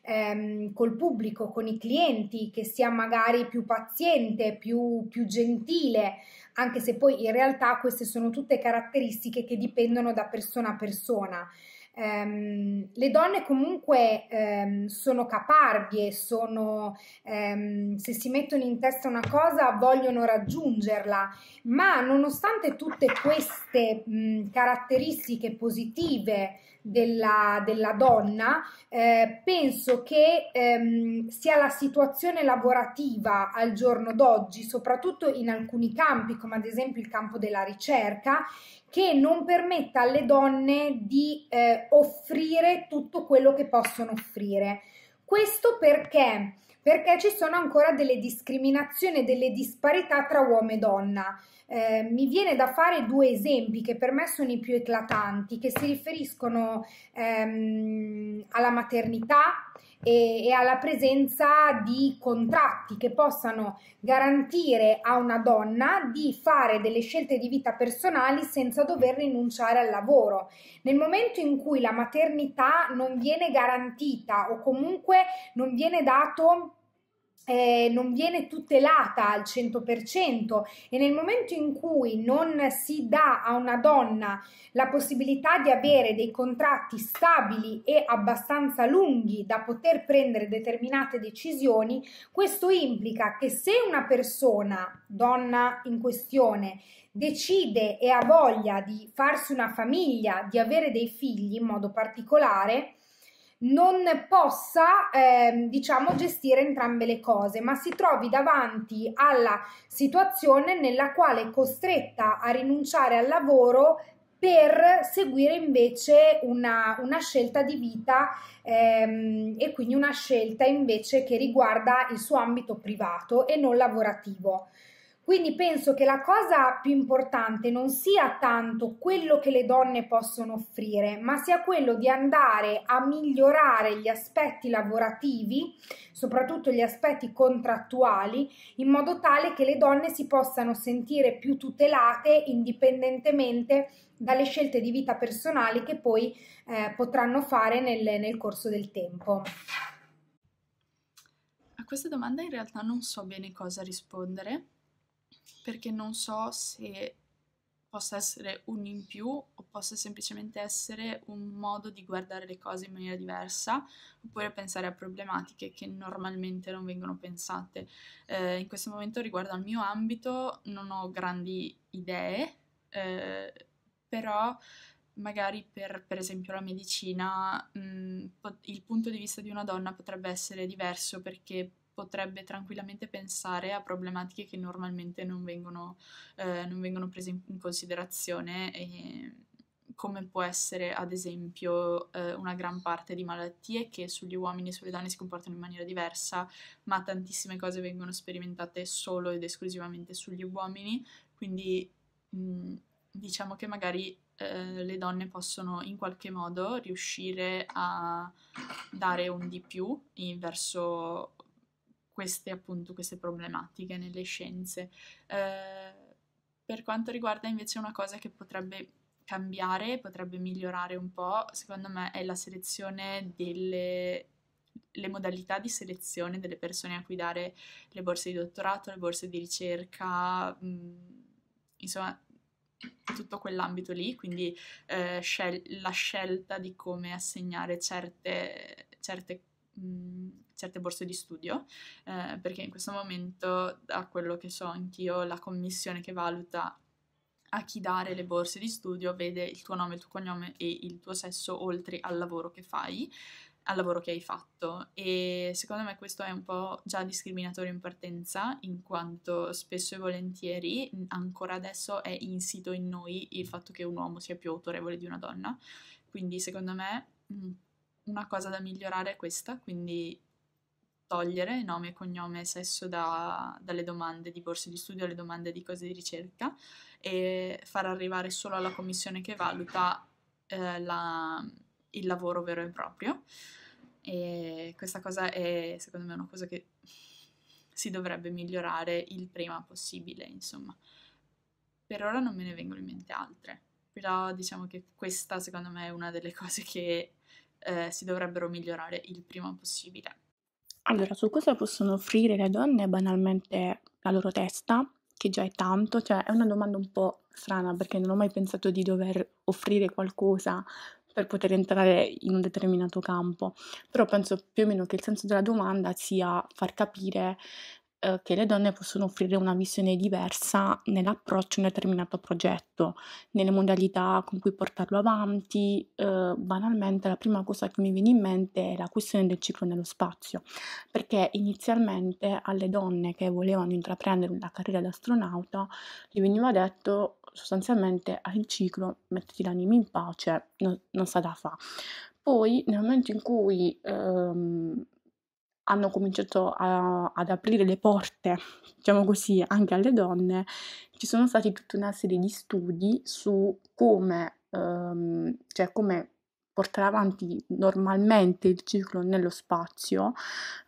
Speaker 16: ehm, col pubblico, con i clienti, che sia magari più paziente, più, più gentile, anche se poi in realtà queste sono tutte caratteristiche che dipendono da persona a persona ehm, le donne comunque ehm, sono caparbie, sono, ehm, se si mettono in testa una cosa vogliono raggiungerla, ma nonostante tutte queste mh, mhmm, caratteristiche positive, della, della donna, eh, penso che ehm, sia la situazione lavorativa al giorno d'oggi, soprattutto in alcuni campi, come ad esempio il campo della ricerca, che non permetta alle donne di eh, offrire tutto quello che possono offrire. Questo perché perché ci sono ancora delle discriminazioni, delle disparità tra uomo e donna. Eh, mi viene da fare due esempi che per me sono i più eclatanti, che si riferiscono ehm, alla maternità e, e alla presenza di contratti che possano garantire a una donna di fare delle scelte di vita personali senza dover rinunciare al lavoro. Nel momento in cui la maternità non viene garantita o comunque non viene dato eh, non viene tutelata al 100% e nel momento in cui non si dà a una donna la possibilità di avere dei contratti stabili e abbastanza lunghi da poter prendere determinate decisioni, questo implica che se una persona, donna in questione, decide e ha voglia di farsi una famiglia, di avere dei figli in modo particolare, non possa eh, diciamo gestire entrambe le cose ma si trovi davanti alla situazione nella quale è costretta a rinunciare al lavoro per seguire invece una, una scelta di vita ehm, e quindi una scelta invece che riguarda il suo ambito privato e non lavorativo. Quindi penso che la cosa più importante non sia tanto quello che le donne possono offrire, ma sia quello di andare a migliorare gli aspetti lavorativi, soprattutto gli aspetti contrattuali, in modo tale che le donne si possano sentire più tutelate indipendentemente dalle scelte di vita personali che poi eh, potranno fare nel, nel corso del tempo.
Speaker 17: A questa domanda in realtà non so bene cosa rispondere perché non so se possa essere un in più o possa semplicemente essere un modo di guardare le cose in maniera diversa oppure pensare a problematiche che normalmente non vengono pensate. Eh, in questo momento riguardo al mio ambito non ho grandi idee, eh, però magari per, per, esempio la medicina mh, mm, il punto di vista di una donna potrebbe essere diverso perché potrebbe tranquillamente pensare a problematiche che normalmente non vengono, eh, non vengono prese in, considerazione, eh, come può essere ad esempio eh, una gran parte di malattie che sugli uomini e sulle donne si comportano in maniera diversa, ma tantissime cose vengono sperimentate solo ed esclusivamente sugli uomini, quindi mh, mm, diciamo che magari eh, le donne possono in qualche modo riuscire a dare un di più verso queste, appunto, queste problematiche nelle scienze. Eh, per quanto riguarda invece una cosa che potrebbe cambiare, potrebbe migliorare un po', secondo me è la selezione delle le modalità di selezione delle persone a cui dare le borse di dottorato, le borse di ricerca, mh, mm, insomma tutto quell'ambito lì, quindi eh, scel- la scelta di come assegnare certe, certe mh, mm, certe borse di studio, eh, perché in questo momento, da quello che so anch'io, la commissione che valuta a chi dare le borse di studio vede il tuo nome, il tuo cognome e il tuo sesso oltre al lavoro che fai al lavoro che hai fatto e secondo me questo è un po' già discriminatorio in partenza in quanto spesso e volentieri ancora adesso è insito in noi il fatto che un uomo sia più autorevole di una donna quindi secondo me una cosa da migliorare è questa quindi togliere nome, cognome, e sesso da, dalle domande di borse di studio alle domande di cose di ricerca e far arrivare solo alla commissione che valuta eh, la, il lavoro vero e proprio. E questa cosa è secondo me una cosa che si dovrebbe migliorare il prima possibile, insomma. Per ora non me ne vengono in mente altre, però diciamo che questa secondo me è una delle cose che eh, si dovrebbero migliorare il prima possibile.
Speaker 18: Allora, su cosa possono offrire le donne? Banalmente la loro testa, che già è tanto, cioè è una domanda un po' strana perché non ho mai pensato di dover offrire qualcosa per poter entrare in un determinato campo, però penso più o meno che il senso della domanda sia far capire eh, che le donne possono offrire una visione diversa nell'approccio a un determinato progetto, nelle modalità con cui portarlo avanti. Eh, banalmente la prima cosa che mi viene in mente è la questione del ciclo nello spazio, perché inizialmente alle donne che volevano intraprendere una carriera da astronauta gli veniva detto sostanzialmente al ciclo mettiti l'anima in pace, non, non sa da fa. Poi nel momento in cui ehm, hanno cominciato a, ad aprire le porte, diciamo così, anche alle donne, ci sono stati tutta una serie di studi su come, ehm, cioè come portare avanti normalmente il ciclo nello spazio,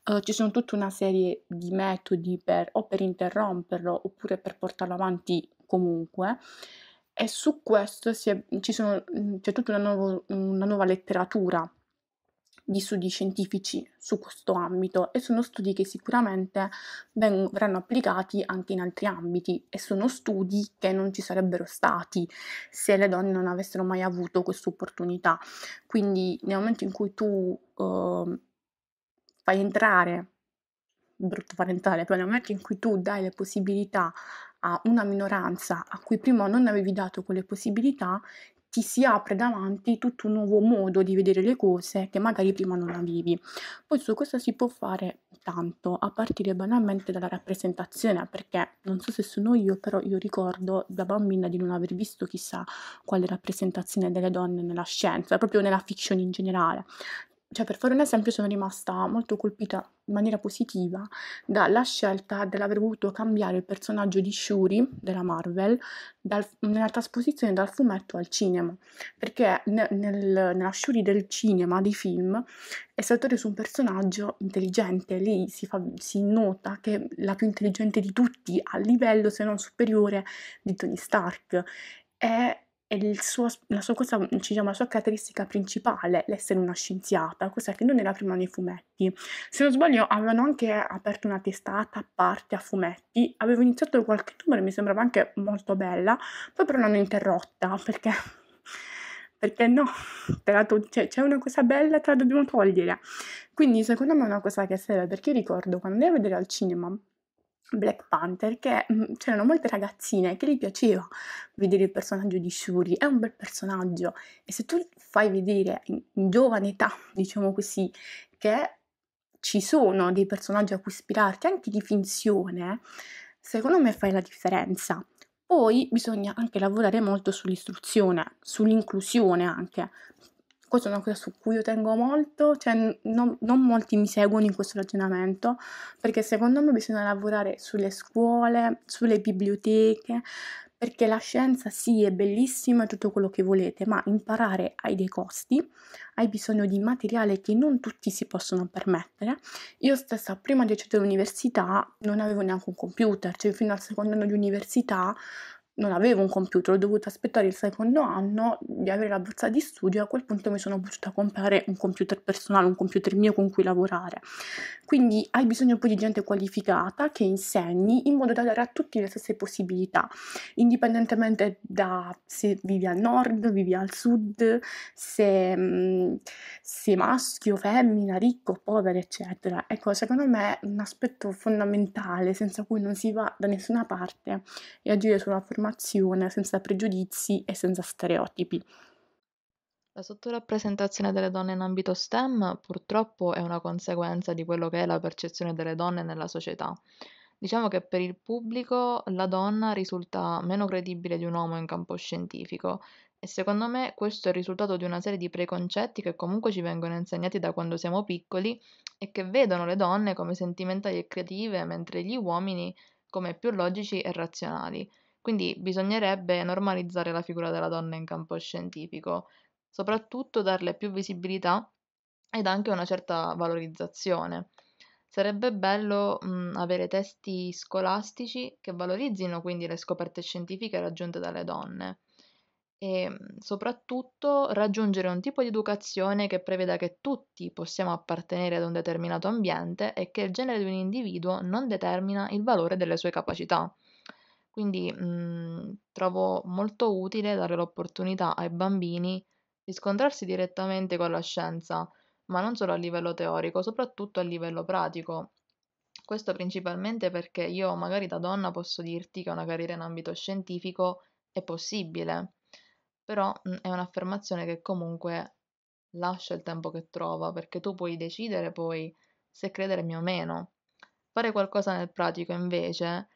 Speaker 18: eh, ci sono tutta una serie di metodi per, o per interromperlo oppure per portarlo avanti comunque. E su questo è, sono, c'è tutta una, nuovo, una nuova letteratura di studi scientifici su questo ambito e sono studi che sicuramente veng- verranno applicati anche in altri ambiti e sono studi che non ci sarebbero stati se le donne non avessero mai avuto questa opportunità. Quindi nel momento in cui tu eh, fai entrare brutto parentale, però nel momento in cui tu dai le possibilità a una minoranza a cui prima non avevi dato quelle possibilità, ti si apre davanti tutto un nuovo modo di vedere le cose che magari prima non avevi. Poi su questo si può fare tanto, a partire banalmente dalla rappresentazione, perché non so se sono io, però io ricordo da bambina di non aver visto chissà quale rappresentazione delle donne nella scienza, proprio nella fiction in generale cioè per fare un esempio sono rimasta molto colpita in maniera positiva dalla scelta dell'aver voluto cambiare il personaggio di Shuri della Marvel dal, nella trasposizione dal fumetto al cinema, perché nel, nella Shuri del cinema, dei film, è stato reso un personaggio intelligente, lì si, fa, si nota che è la più intelligente di tutti a livello se non superiore di Tony Stark. E suo, la, sua, questa, diciamo, la, sua, caratteristica principale, l'essere una scienziata, cosa che non era prima nei fumetti. Se non sbaglio, avevano anche aperto una testata a parte a fumetti, avevo iniziato qualche numero, mi sembrava anche molto bella, poi però l'hanno interrotta perché perché no, cioè, c'è una cosa bella, che la dobbiamo togliere. Quindi secondo me è una cosa che serve, perché io ricordo quando andai a vedere al cinema, Black Panther che mm, c'erano molte ragazzine che gli piaceva vedere il personaggio di Shuri, è un bel personaggio e se tu fai vedere in giovane età, diciamo così, che ci sono dei personaggi a cui ispirarti anche di finzione, secondo me fai la differenza. Poi bisogna anche lavorare molto sull'istruzione, sull'inclusione anche, cosa è una cosa su cui io tengo molto, cioè non, non, molti mi seguono in questo ragionamento, perché secondo me bisogna lavorare sulle scuole, sulle biblioteche, perché la scienza sì è bellissima tutto quello che volete, ma imparare hai dei costi, hai bisogno di materiale che non tutti si possono permettere. Io stessa prima di accedere all'università non avevo neanche un computer, cioè fino al secondo anno di università non avevo un computer, ho dovuto aspettare il secondo anno di avere la borsa di studio e a quel punto mi sono potuta comprare un computer personale, un computer mio con cui lavorare. Quindi hai bisogno poi di gente qualificata che insegni in modo da dare a tutti le stesse possibilità, indipendentemente da se vivi al nord, vivi al sud, se sei maschio, femmina, ricco, povero, eccetera. Ecco, secondo me è un aspetto fondamentale senza cui non si va da nessuna parte e agire sulla
Speaker 19: formazione informazione, senza pregiudizi e senza stereotipi. La sottorappresentazione delle donne in ambito STEM purtroppo è una conseguenza di quello che è la percezione delle donne nella società. Diciamo che per il pubblico la donna risulta meno credibile di un uomo in campo scientifico e secondo me questo è il risultato di una serie di preconcetti che comunque ci vengono insegnati da quando siamo piccoli e che vedono le donne come sentimentali e creative mentre gli uomini come più logici e razionali. Quindi bisognerebbe normalizzare la figura della donna in campo scientifico, soprattutto darle più visibilità ed anche una certa valorizzazione. Sarebbe bello mh, avere testi scolastici che valorizzino quindi le scoperte scientifiche raggiunte dalle donne e soprattutto raggiungere un tipo di educazione che preveda che tutti possiamo appartenere ad un determinato ambiente e che il genere di un individuo non determina il valore delle sue capacità. Quindi mh, mhmm, trovo molto utile dare l'opportunità ai bambini di scontrarsi direttamente con la scienza, ma non solo a livello teorico, soprattutto a livello pratico. Questo principalmente perché io magari da donna posso dirti che una carriera in ambito scientifico è possibile, però mh, mhmm, è un'affermazione che comunque lascia il tempo che trova, perché tu puoi decidere poi se credermi o meno. Fare qualcosa nel pratico invece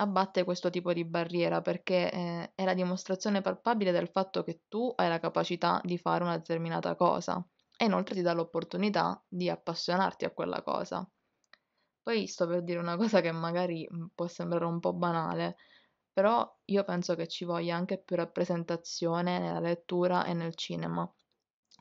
Speaker 19: abbatte questo tipo di barriera perché eh, è la dimostrazione palpabile del fatto che tu hai la capacità di fare una determinata cosa e inoltre ti dà l'opportunità di appassionarti a quella cosa. Poi sto per dire una cosa che magari mm, può sembrare un po' banale, però io penso che ci voglia anche più rappresentazione nella lettura e nel cinema,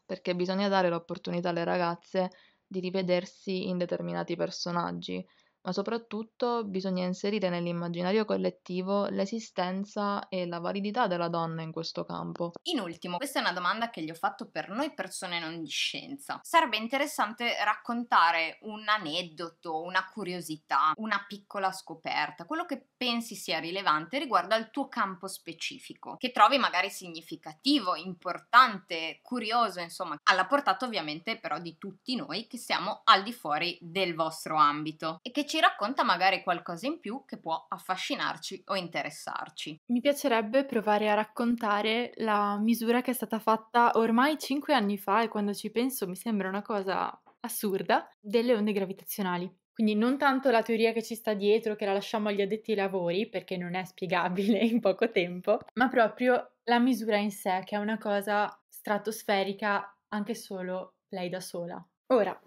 Speaker 19: perché bisogna dare l'opportunità alle ragazze di rivedersi in determinati personaggi, ma soprattutto bisogna inserire nell'immaginario collettivo l'esistenza e la validità della donna in questo campo.
Speaker 1: In ultimo, questa è una domanda che gli ho fatto per noi persone non di scienza. Sarebbe interessante raccontare un aneddoto, una curiosità, una piccola scoperta, quello che pensi sia rilevante riguardo al tuo campo specifico, che trovi magari significativo, importante, curioso, insomma, alla portata ovviamente però di tutti noi che siamo al di fuori del vostro ambito e che ci racconta magari qualcosa in più che può affascinarci o interessarci.
Speaker 20: Mi piacerebbe provare a raccontare la misura che è stata fatta ormai 5 anni fa e quando ci penso mi sembra una cosa assurda delle onde gravitazionali. Quindi non tanto la teoria che ci sta dietro, che la lasciamo agli addetti ai lavori, perché non è spiegabile in poco tempo, ma proprio la misura in sé, che è una cosa stratosferica anche solo lei da sola. Ora,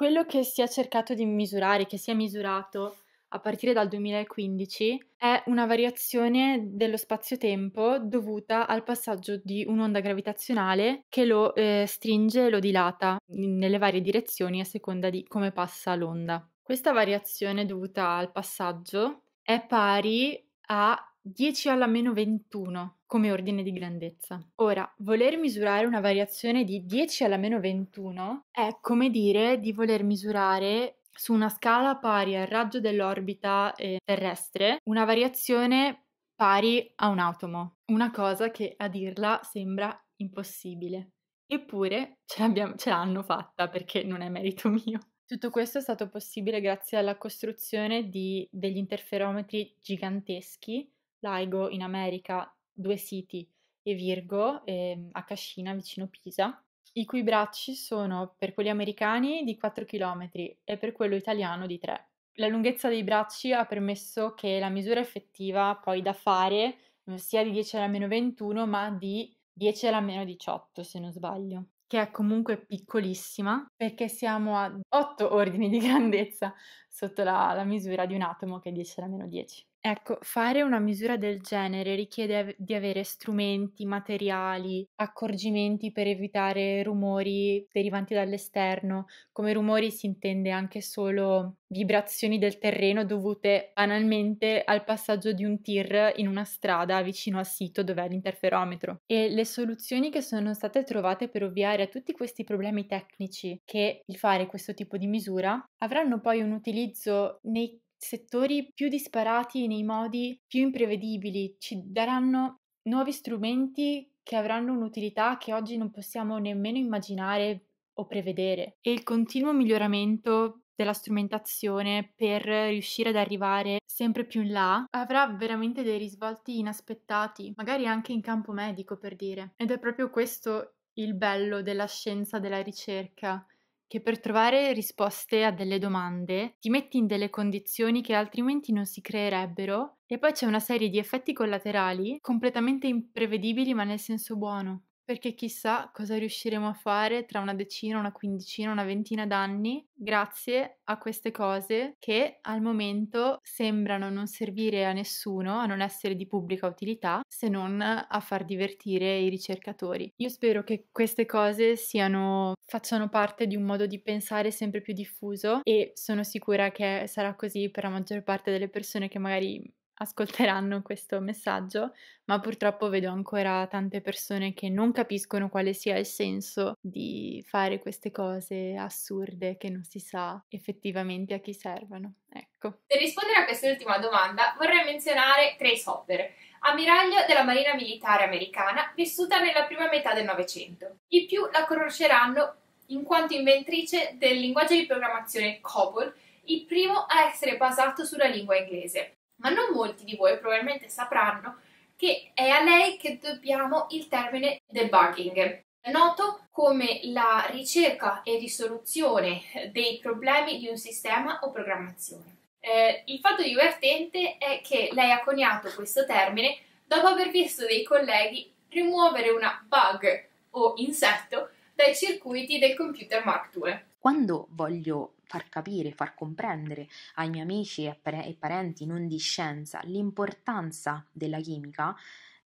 Speaker 20: quello che si è cercato di misurare, che si è misurato a partire dal 2015, è una variazione dello spazio-tempo dovuta al passaggio di un'onda gravitazionale che lo eh, stringe e lo dilata nelle varie direzioni a seconda di come passa l'onda. Questa variazione dovuta al passaggio è pari a 10 alla meno 21 come ordine di grandezza. Ora, voler misurare una variazione di 10 alla meno 21 è come dire di voler misurare su una scala pari al raggio dell'orbita eh, terrestre una variazione pari a un atomo, una cosa che a dirla sembra impossibile. Eppure ce, ce l'hanno fatta perché non è merito mio. Tutto questo è stato possibile grazie alla costruzione di degli interferometri giganteschi, LIGO in America due siti, e Virgo, eh, a Cascina, vicino Pisa, i cui bracci sono per quelli americani di 4 km e per quello italiano di 3. La lunghezza dei bracci ha permesso che la misura effettiva poi da fare mm, sia di 10 alla meno 21, ma di 10 alla meno 18, se non sbaglio, che è comunque piccolissima perché siamo a 8 ordini di grandezza sotto la, la misura di un atomo che è 10 alla meno 10. Ecco, fare una misura del genere richiede ave- di avere strumenti, materiali, accorgimenti per evitare rumori derivanti dall'esterno. Come rumori si intende anche solo vibrazioni del terreno dovute banalmente al passaggio di un tir in una strada vicino al sito dove è l'interferometro. E le soluzioni che sono state trovate per ovviare a tutti questi problemi tecnici che il fare questo tipo di misura avranno poi un utilizzo nei settori più disparati nei modi più imprevedibili, ci daranno nuovi strumenti che avranno un'utilità che oggi non possiamo nemmeno immaginare o prevedere e il continuo miglioramento della strumentazione per riuscire ad arrivare sempre più in là avrà veramente dei risvolti inaspettati, magari anche in campo medico per dire. Ed è proprio questo il bello della scienza della ricerca, che per trovare risposte a delle domande ti metti in delle condizioni che altrimenti non si creerebbero e poi c'è una serie di effetti collaterali completamente imprevedibili ma nel senso buono perché chissà cosa riusciremo a fare tra una decina, una quindicina, una ventina d'anni grazie a queste cose che al momento sembrano non servire a nessuno, a non essere di pubblica utilità, se non a far divertire i ricercatori. Io spero che queste cose siano, facciano parte di un modo di pensare sempre più diffuso e sono sicura che sarà così per la maggior parte delle persone che magari ascolteranno questo messaggio, ma purtroppo vedo ancora tante persone che non capiscono quale sia il senso di fare queste cose assurde che non si sa effettivamente a chi servono.
Speaker 2: Ecco. Per rispondere a quest'ultima domanda vorrei menzionare Trace Hopper, ammiraglio della Marina Militare americana vissuta nella prima metà del
Speaker 16: Novecento.
Speaker 2: I più la conosceranno in quanto inventrice del linguaggio di programmazione COBOL il primo a essere basato sulla lingua inglese ma non molti di voi probabilmente sapranno che è a lei che dobbiamo il termine debugging. Noto come la ricerca e risoluzione dei problemi di un sistema o programmazione. Eh, il fatto divertente è che lei ha coniato questo termine dopo aver visto dei colleghi rimuovere una bug o insetto dai circuiti del computer Mark II.
Speaker 3: Quando voglio far capire, far comprendere ai miei amici e, parenti non di scienza l'importanza della chimica,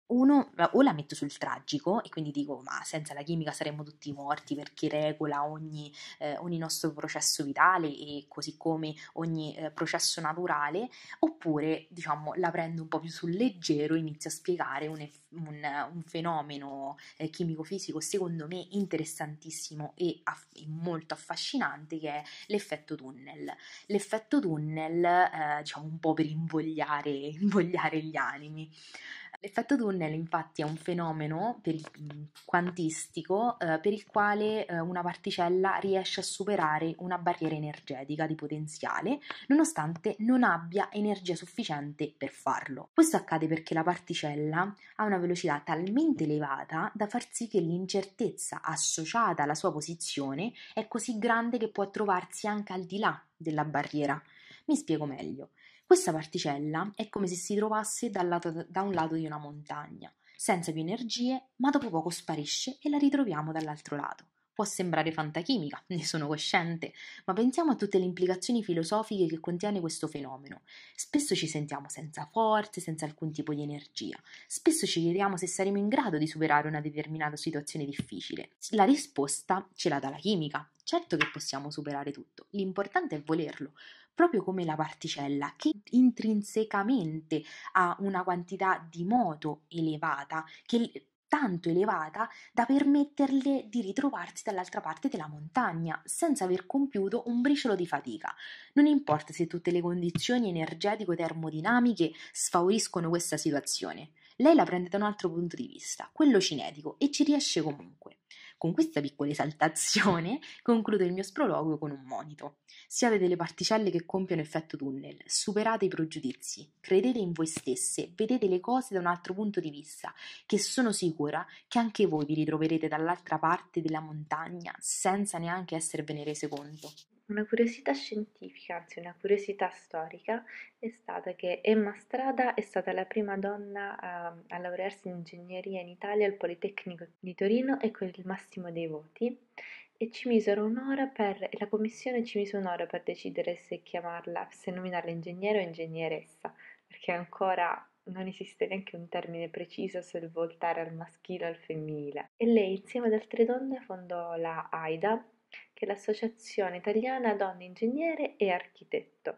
Speaker 3: uno, o la metto sul tragico e quindi dico ma senza la chimica saremmo tutti morti perché regola ogni, eh, ogni nostro processo vitale e così come ogni eh, processo naturale, oppure diciamo la prendo un po' più sul leggero e inizio a spiegare un, un, un fenomeno eh, chimico-fisico secondo me interessantissimo e, aff- e, molto affascinante che è l'effetto tunnel. L'effetto tunnel eh, diciamo un po' per invogliare, invogliare gli animi. L'effetto tunnel infatti è un fenomeno per, mm, quantistico eh, per il quale eh, una particella riesce a superare una barriera energetica di potenziale nonostante non abbia energia sufficiente per farlo. Questo accade perché la particella ha una velocità talmente elevata da far sì che l'incertezza associata alla sua posizione è così grande che può trovarsi anche al di là della barriera. Mi spiego meglio. Questa particella è come se si trovasse lato, da un lato di una montagna, senza più energie, ma dopo poco sparisce e la ritroviamo dall'altro lato. Può sembrare fantachimica, ne sono cosciente, ma pensiamo a tutte le implicazioni filosofiche che contiene questo fenomeno. Spesso ci sentiamo senza forze, senza alcun tipo di energia. Spesso ci chiediamo se saremo in grado di superare una determinata situazione difficile. La risposta ce la dà la chimica. Certo che possiamo superare tutto, l'importante è volerlo proprio come la particella, che intrinsecamente ha una quantità di moto elevata, che tanto elevata da permetterle di ritrovarsi dall'altra parte della montagna senza aver compiuto un briciolo di fatica. Non importa se tutte le condizioni energetico-termodinamiche sfavoriscono questa situazione. Lei la prende da un altro punto di vista, quello cinetico, e ci riesce comunque. Con questa piccola esaltazione concludo il mio sprologo con un monito. Siate delle particelle che compiono effetto tunnel, superate i pregiudizi, credete in voi stesse, vedete le cose da un altro punto di vista, che sono sicura che anche voi vi ritroverete dall'altra parte della montagna senza neanche esservene rese conto. Una curiosità
Speaker 4: scientifica, anzi una curiosità storica, è stata che Emma Strada è stata la prima donna a, a laurearsi in ingegneria in Italia al Politecnico di Torino e con il massimo dei voti e ci misero un'ora per, la commissione ci mise un'ora per decidere se chiamarla, se nominarla ingegnere o ingegneressa, perché ancora non esiste neanche un termine preciso sul voltare al maschile o al femminile. E lei, insieme ad altre donne, fondò la AIDA, che è l'Associazione Italiana Donne Ingegnere e Architetto.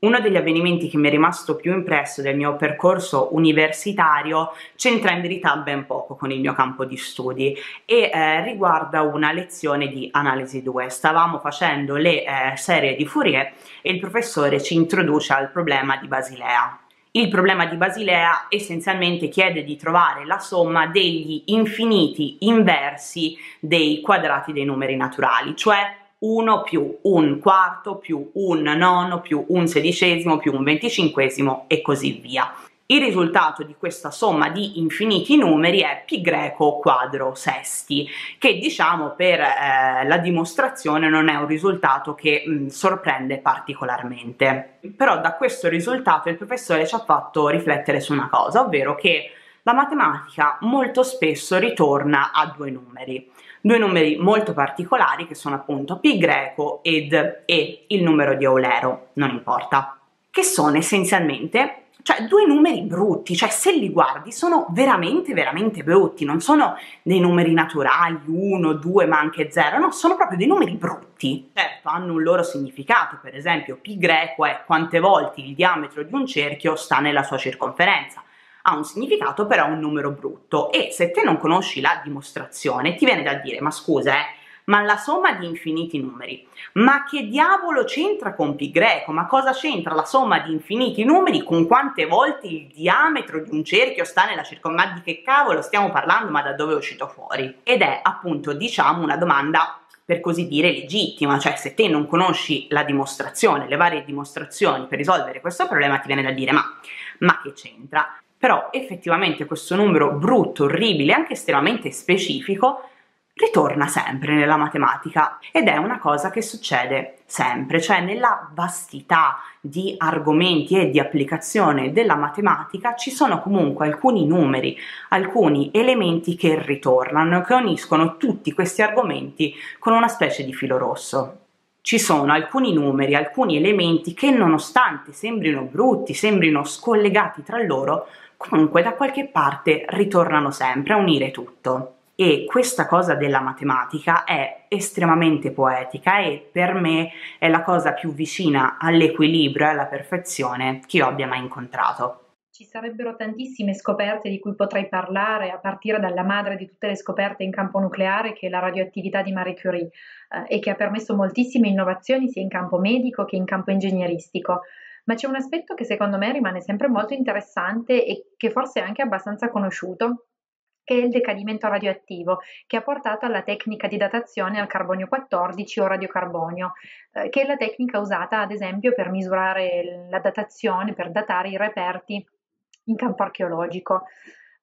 Speaker 5: Uno degli avvenimenti che mi è rimasto più impresso del mio percorso universitario c'entra in verità ben poco con il mio campo di studi e eh, riguarda una lezione di analisi 2. Stavamo facendo le eh, serie di Fourier e il professore ci introduce al problema di Basilea. Il problema di Basilea essenzialmente chiede di trovare la somma degli infiniti inversi dei quadrati dei numeri naturali, cioè 1 più un quarto più un nono più un sedicesimo più un venticinquesimo e così via. Il risultato di questa somma di infiniti numeri è π greco quadro sesti, che diciamo per eh, la dimostrazione non è un risultato che mh, mm, sorprende particolarmente. Però da questo risultato il professore ci ha fatto riflettere su una cosa, ovvero che la matematica molto spesso ritorna a due numeri, due numeri molto particolari che sono appunto pi greco ed e il numero di Eulero, non importa, che sono essenzialmente cioè, due numeri brutti, cioè se li guardi sono veramente, veramente brutti, non sono dei numeri naturali, 1, 2, ma anche 0, no, sono proprio dei numeri brutti. Certo, hanno un loro significato, per esempio pi greco è quante volte il diametro di un cerchio sta nella sua circonferenza. Ha un significato però un numero brutto e se te non conosci la dimostrazione ti viene da dire ma scusa eh, ma la somma di infiniti numeri. Ma che diavolo c'entra con pi greco? Ma cosa c'entra la somma di infiniti numeri con quante volte il diametro di un cerchio sta nella circonferenza? di che cavolo stiamo parlando? Ma da dove è uscito fuori? Ed è appunto, diciamo, una domanda per così dire legittima, cioè se te non conosci la dimostrazione, le varie dimostrazioni per risolvere questo problema ti viene da dire ma, ma che c'entra? Però effettivamente questo numero brutto, orribile, anche estremamente specifico ritorna sempre nella matematica ed è una cosa che succede sempre, cioè nella vastità di argomenti e di applicazione della matematica ci sono comunque alcuni numeri, alcuni elementi che ritornano, che uniscono tutti questi argomenti con una specie di filo rosso ci sono alcuni numeri, alcuni elementi che nonostante sembrino brutti, sembrino scollegati tra loro, comunque da qualche parte ritornano sempre a unire tutto e questa cosa della matematica è estremamente poetica e per me è la cosa più vicina all'equilibrio e alla perfezione che io abbia mai incontrato.
Speaker 6: Ci sarebbero tantissime scoperte di cui potrei parlare, a partire dalla madre di tutte le scoperte in campo nucleare, che è la radioattività di Marie Curie, eh, e che ha permesso moltissime innovazioni sia in campo medico che in campo ingegneristico. Ma c'è un aspetto che secondo me rimane sempre molto interessante e che forse è anche abbastanza conosciuto, e il decadimento radioattivo, che ha portato alla tecnica di datazione al carbonio 14 o radiocarbonio, eh, che è la tecnica usata ad esempio per misurare la datazione, per datare i reperti in campo archeologico.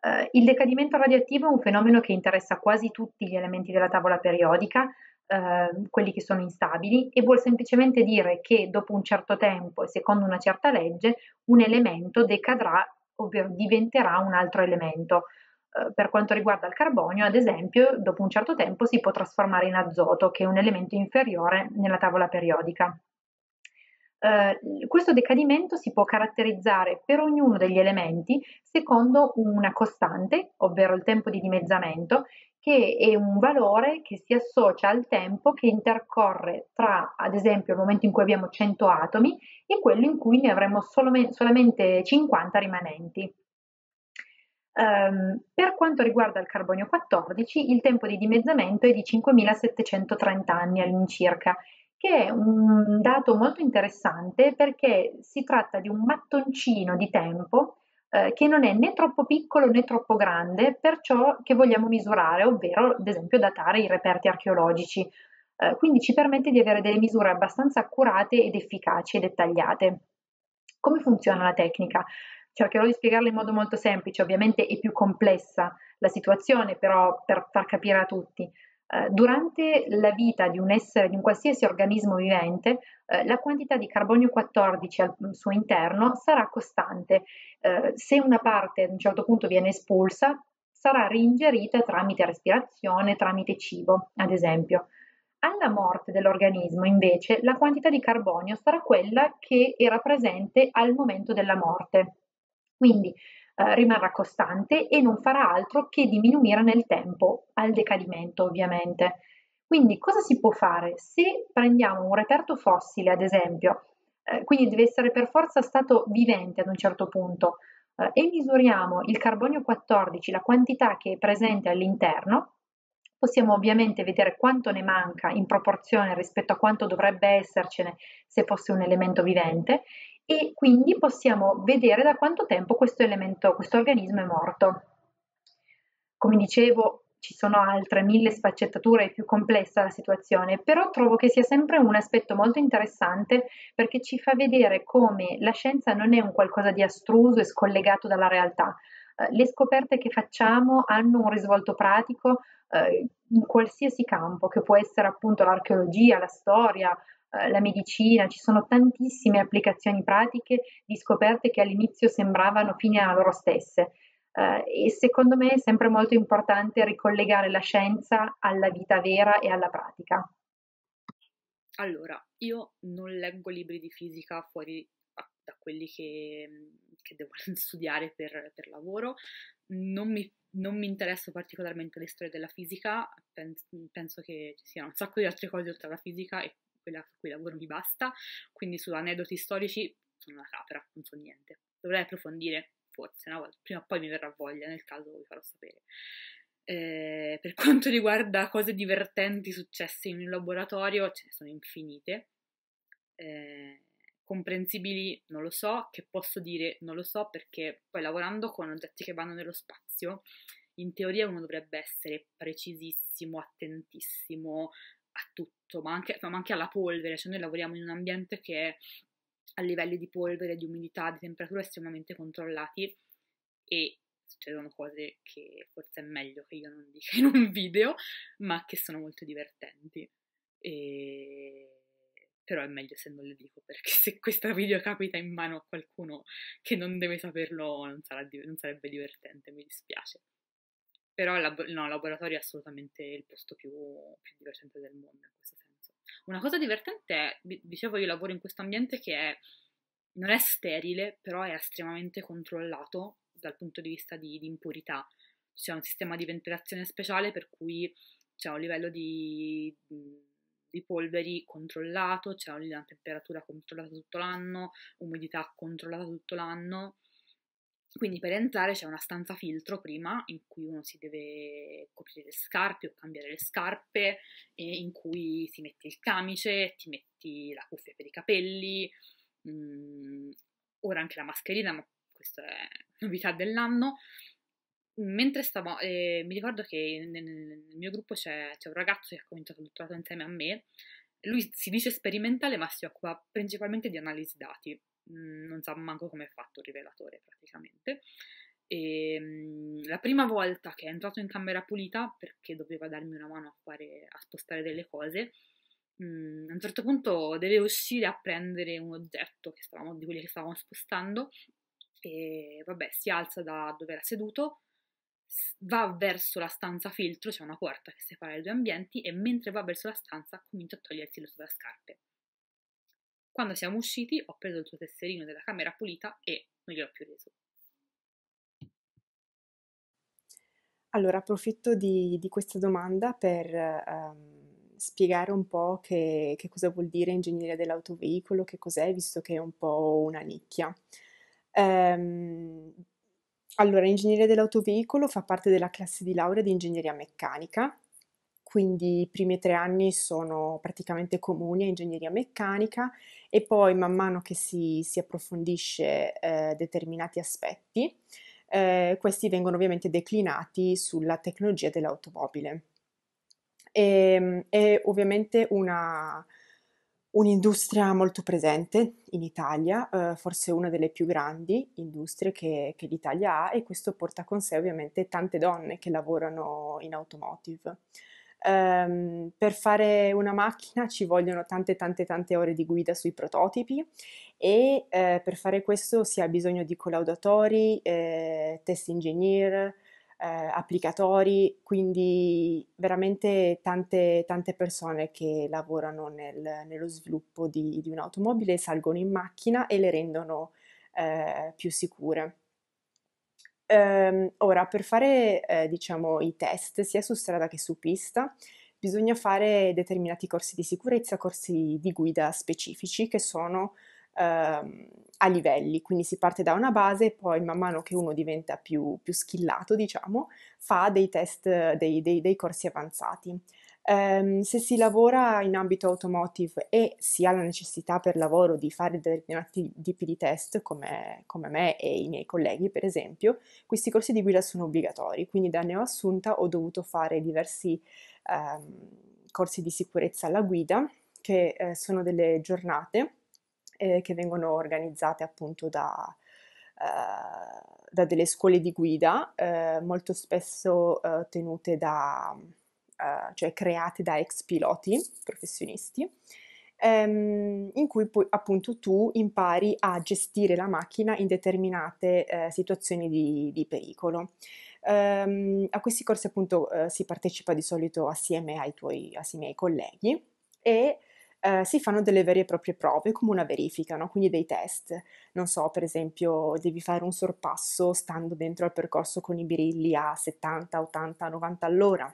Speaker 6: Eh, il decadimento radioattivo è un fenomeno che interessa quasi tutti gli elementi della tavola periodica, Uh, quelli che sono instabili e vuol semplicemente dire che dopo un certo tempo e secondo una certa legge un elemento decadrà ovvero diventerà un altro elemento. Eh, per quanto riguarda il carbonio, ad esempio, dopo un certo tempo si può trasformare in azoto, che è un elemento inferiore nella tavola periodica. Uh, questo decadimento si può caratterizzare per ognuno degli elementi secondo una costante, ovvero il tempo di dimezzamento, che è un valore che si associa al tempo che intercorre tra, ad esempio, il momento in cui abbiamo 100 atomi e quello in cui ne avremo solamente 50 rimanenti. Um, per quanto riguarda il carbonio 14, il tempo di dimezzamento è di 5.730 anni all'incirca, che è un dato molto interessante perché si tratta di un mattoncino di tempo eh, che non è né troppo piccolo né troppo grande per ciò che vogliamo misurare, ovvero ad esempio datare i reperti archeologici. Eh, quindi ci permette di avere delle misure abbastanza accurate ed efficaci e dettagliate. Come funziona la tecnica? Cercherò di spiegarla in modo molto semplice, ovviamente è più complessa la situazione, però per far capire a tutti. Eh, durante la vita di un essere, di un qualsiasi organismo vivente, eh, la quantità di carbonio 14 al mm, suo interno sarà costante. Eh, se una parte ad un certo punto viene espulsa, sarà reingerita tramite respirazione, tramite cibo, ad esempio. Alla morte dell'organismo, invece, la quantità di carbonio sarà quella che era presente al momento della morte. Quindi eh, rimarrà costante e non farà altro che diminuire nel tempo, al decadimento ovviamente. Quindi cosa si può fare? Se prendiamo un reperto fossile, ad esempio, eh, quindi deve essere per forza stato vivente ad un certo punto, eh, e misuriamo il carbonio 14, la quantità che è presente all'interno, possiamo ovviamente vedere quanto ne manca in proporzione rispetto a quanto dovrebbe essercene se fosse un elemento vivente e quindi possiamo vedere da quanto tempo questo elemento, questo organismo è morto. Come dicevo, ci sono altre mille sfaccettature, è più complessa la situazione, però trovo che sia sempre un aspetto molto interessante perché ci fa vedere come la scienza non è un qualcosa di astruso e scollegato dalla realtà. Eh, le scoperte che facciamo hanno un risvolto pratico eh, in qualsiasi campo, che può essere appunto l'archeologia, la storia, eh, la medicina, ci sono tantissime applicazioni pratiche di scoperte che all'inizio sembravano fine a loro stesse. Eh, e secondo me è sempre molto importante ricollegare la scienza alla vita vera e
Speaker 16: alla pratica.
Speaker 7: Allora, io non leggo libri di fisica fuori da quelli che, che devo studiare per, per lavoro, non mi non mi interesso particolarmente le storie della fisica, penso, penso che ci siano un sacco di altre cose oltre alla fisica e quella su cui lavoro mi basta, quindi su aneddoti storici sono una capra, non so niente. Dovrei approfondire, forse, una prima o poi mi verrà voglia, nel caso vi farò sapere. Eh, per quanto riguarda cose divertenti successe in un laboratorio, ce ne sono infinite. Eh, comprensibili non lo so, che posso dire non lo so perché poi lavorando con oggetti che vanno nello spazio, in teoria uno dovrebbe essere precisissimo, attentissimo a tutto tutto, ma anche, ma anche alla polvere, cioè noi lavoriamo in un ambiente che a livelli di polvere, di umidità, di temperatura estremamente controllati e succedono cose che forse è meglio che io non dica in un video, ma che sono molto divertenti. E... Però è meglio se non le dico, perché se questo video capita in mano a qualcuno che non deve saperlo non, sarà, non sarebbe divertente, mi dispiace. Però il lab- no, laboratorio è assolutamente il posto più, più divertente del mondo una cosa divertente, è, dicevo, io lavoro in questo ambiente che è, non è sterile, però è estremamente controllato dal punto di vista di, di impurità. C'è un sistema di ventilazione speciale per cui c'è un livello di, di polveri controllato, c'è una temperatura controllata tutto l'anno, umidità controllata tutto l'anno quindi per entrare c'è una stanza filtro prima in cui uno si deve coprire le scarpe o cambiare le scarpe, in cui si mette il camice, ti metti la cuffia per i capelli, mh, mm, ora anche la mascherina, ma questa è novità dell'anno. Mentre stavo, eh, mi ricordo che nel, nel mio gruppo c'è, c'è un ragazzo che ha cominciato il dottorato insieme a me, lui si dice sperimentale ma si occupa principalmente di analisi dati Mm, non sa manco come è fatto il rivelatore praticamente. E, ehm, la prima volta che è entrato in camera pulita, perché doveva darmi una mano a, fare, a spostare delle cose, mm, a un certo punto deve uscire a prendere un oggetto stavamo, di quelli che stavamo spostando e vabbè si alza da dove era seduto, va verso la stanza filtro, c'è cioè una porta che separa i due ambienti, e mentre va verso la stanza comincia a togliersi le sue scarpe. Quando siamo usciti ho preso il suo tesserino della camera pulita e non gliel'ho più reso.
Speaker 8: Allora, approfitto di, di questa domanda per ehm, spiegare un po' che, che, cosa vuol dire ingegneria dell'autoveicolo, che cos'è, visto che è un po' una nicchia. Ehm, allora, ingegneria dell'autoveicolo fa parte della classe di laurea di ingegneria meccanica quindi i primi tre anni sono praticamente comuni a ingegneria meccanica e poi man mano che si, si approfondisce eh, determinati aspetti, eh, questi vengono ovviamente declinati sulla tecnologia dell'automobile. E, ehm, è ovviamente una, un'industria molto presente in Italia, eh, forse una delle più grandi industrie che, che, l'Italia ha e questo porta con sé ovviamente tante donne che lavorano in automotive. Um, per fare una macchina ci vogliono tante tante tante ore di guida sui prototipi e eh, per fare questo si ha bisogno di collaudatori, eh, test engineer, eh, applicatori, quindi veramente tante, tante persone che lavorano nel, nello sviluppo di, di, un'automobile salgono in macchina e le rendono eh, più sicure. Ehm, ora, per fare, eh, diciamo, i test sia su strada che su pista, bisogna fare determinati corsi di sicurezza, corsi di guida specifici che sono ehm, a livelli, quindi si parte da una base e poi man mano che uno diventa più, più schillato, diciamo, fa dei test, dei, dei, dei corsi avanzati ehm, se si lavora in ambito automotive e si ha la necessità per lavoro di fare determinati tipi di test, come, come me e i miei colleghi per esempio, questi corsi di guida sono obbligatori, quindi da neoassunta ho dovuto fare diversi ehm, corsi di sicurezza alla guida, che eh, sono delle giornate eh, che vengono organizzate appunto da, eh, da delle scuole di guida, eh, molto spesso eh, tenute da eh, cioè creati da ex piloti professionisti, ehm, in cui poi appunto tu impari a gestire la macchina in determinate eh, situazioni di, di pericolo. Ehm, a questi corsi appunto eh, si partecipa di solito assieme ai tuoi assieme ai colleghi e Uh, si fanno delle vere e proprie prove, come una verifica, no? quindi dei test. Non so, per esempio, devi fare un sorpasso stando dentro al percorso con i birilli a 70, 80, 90 all'ora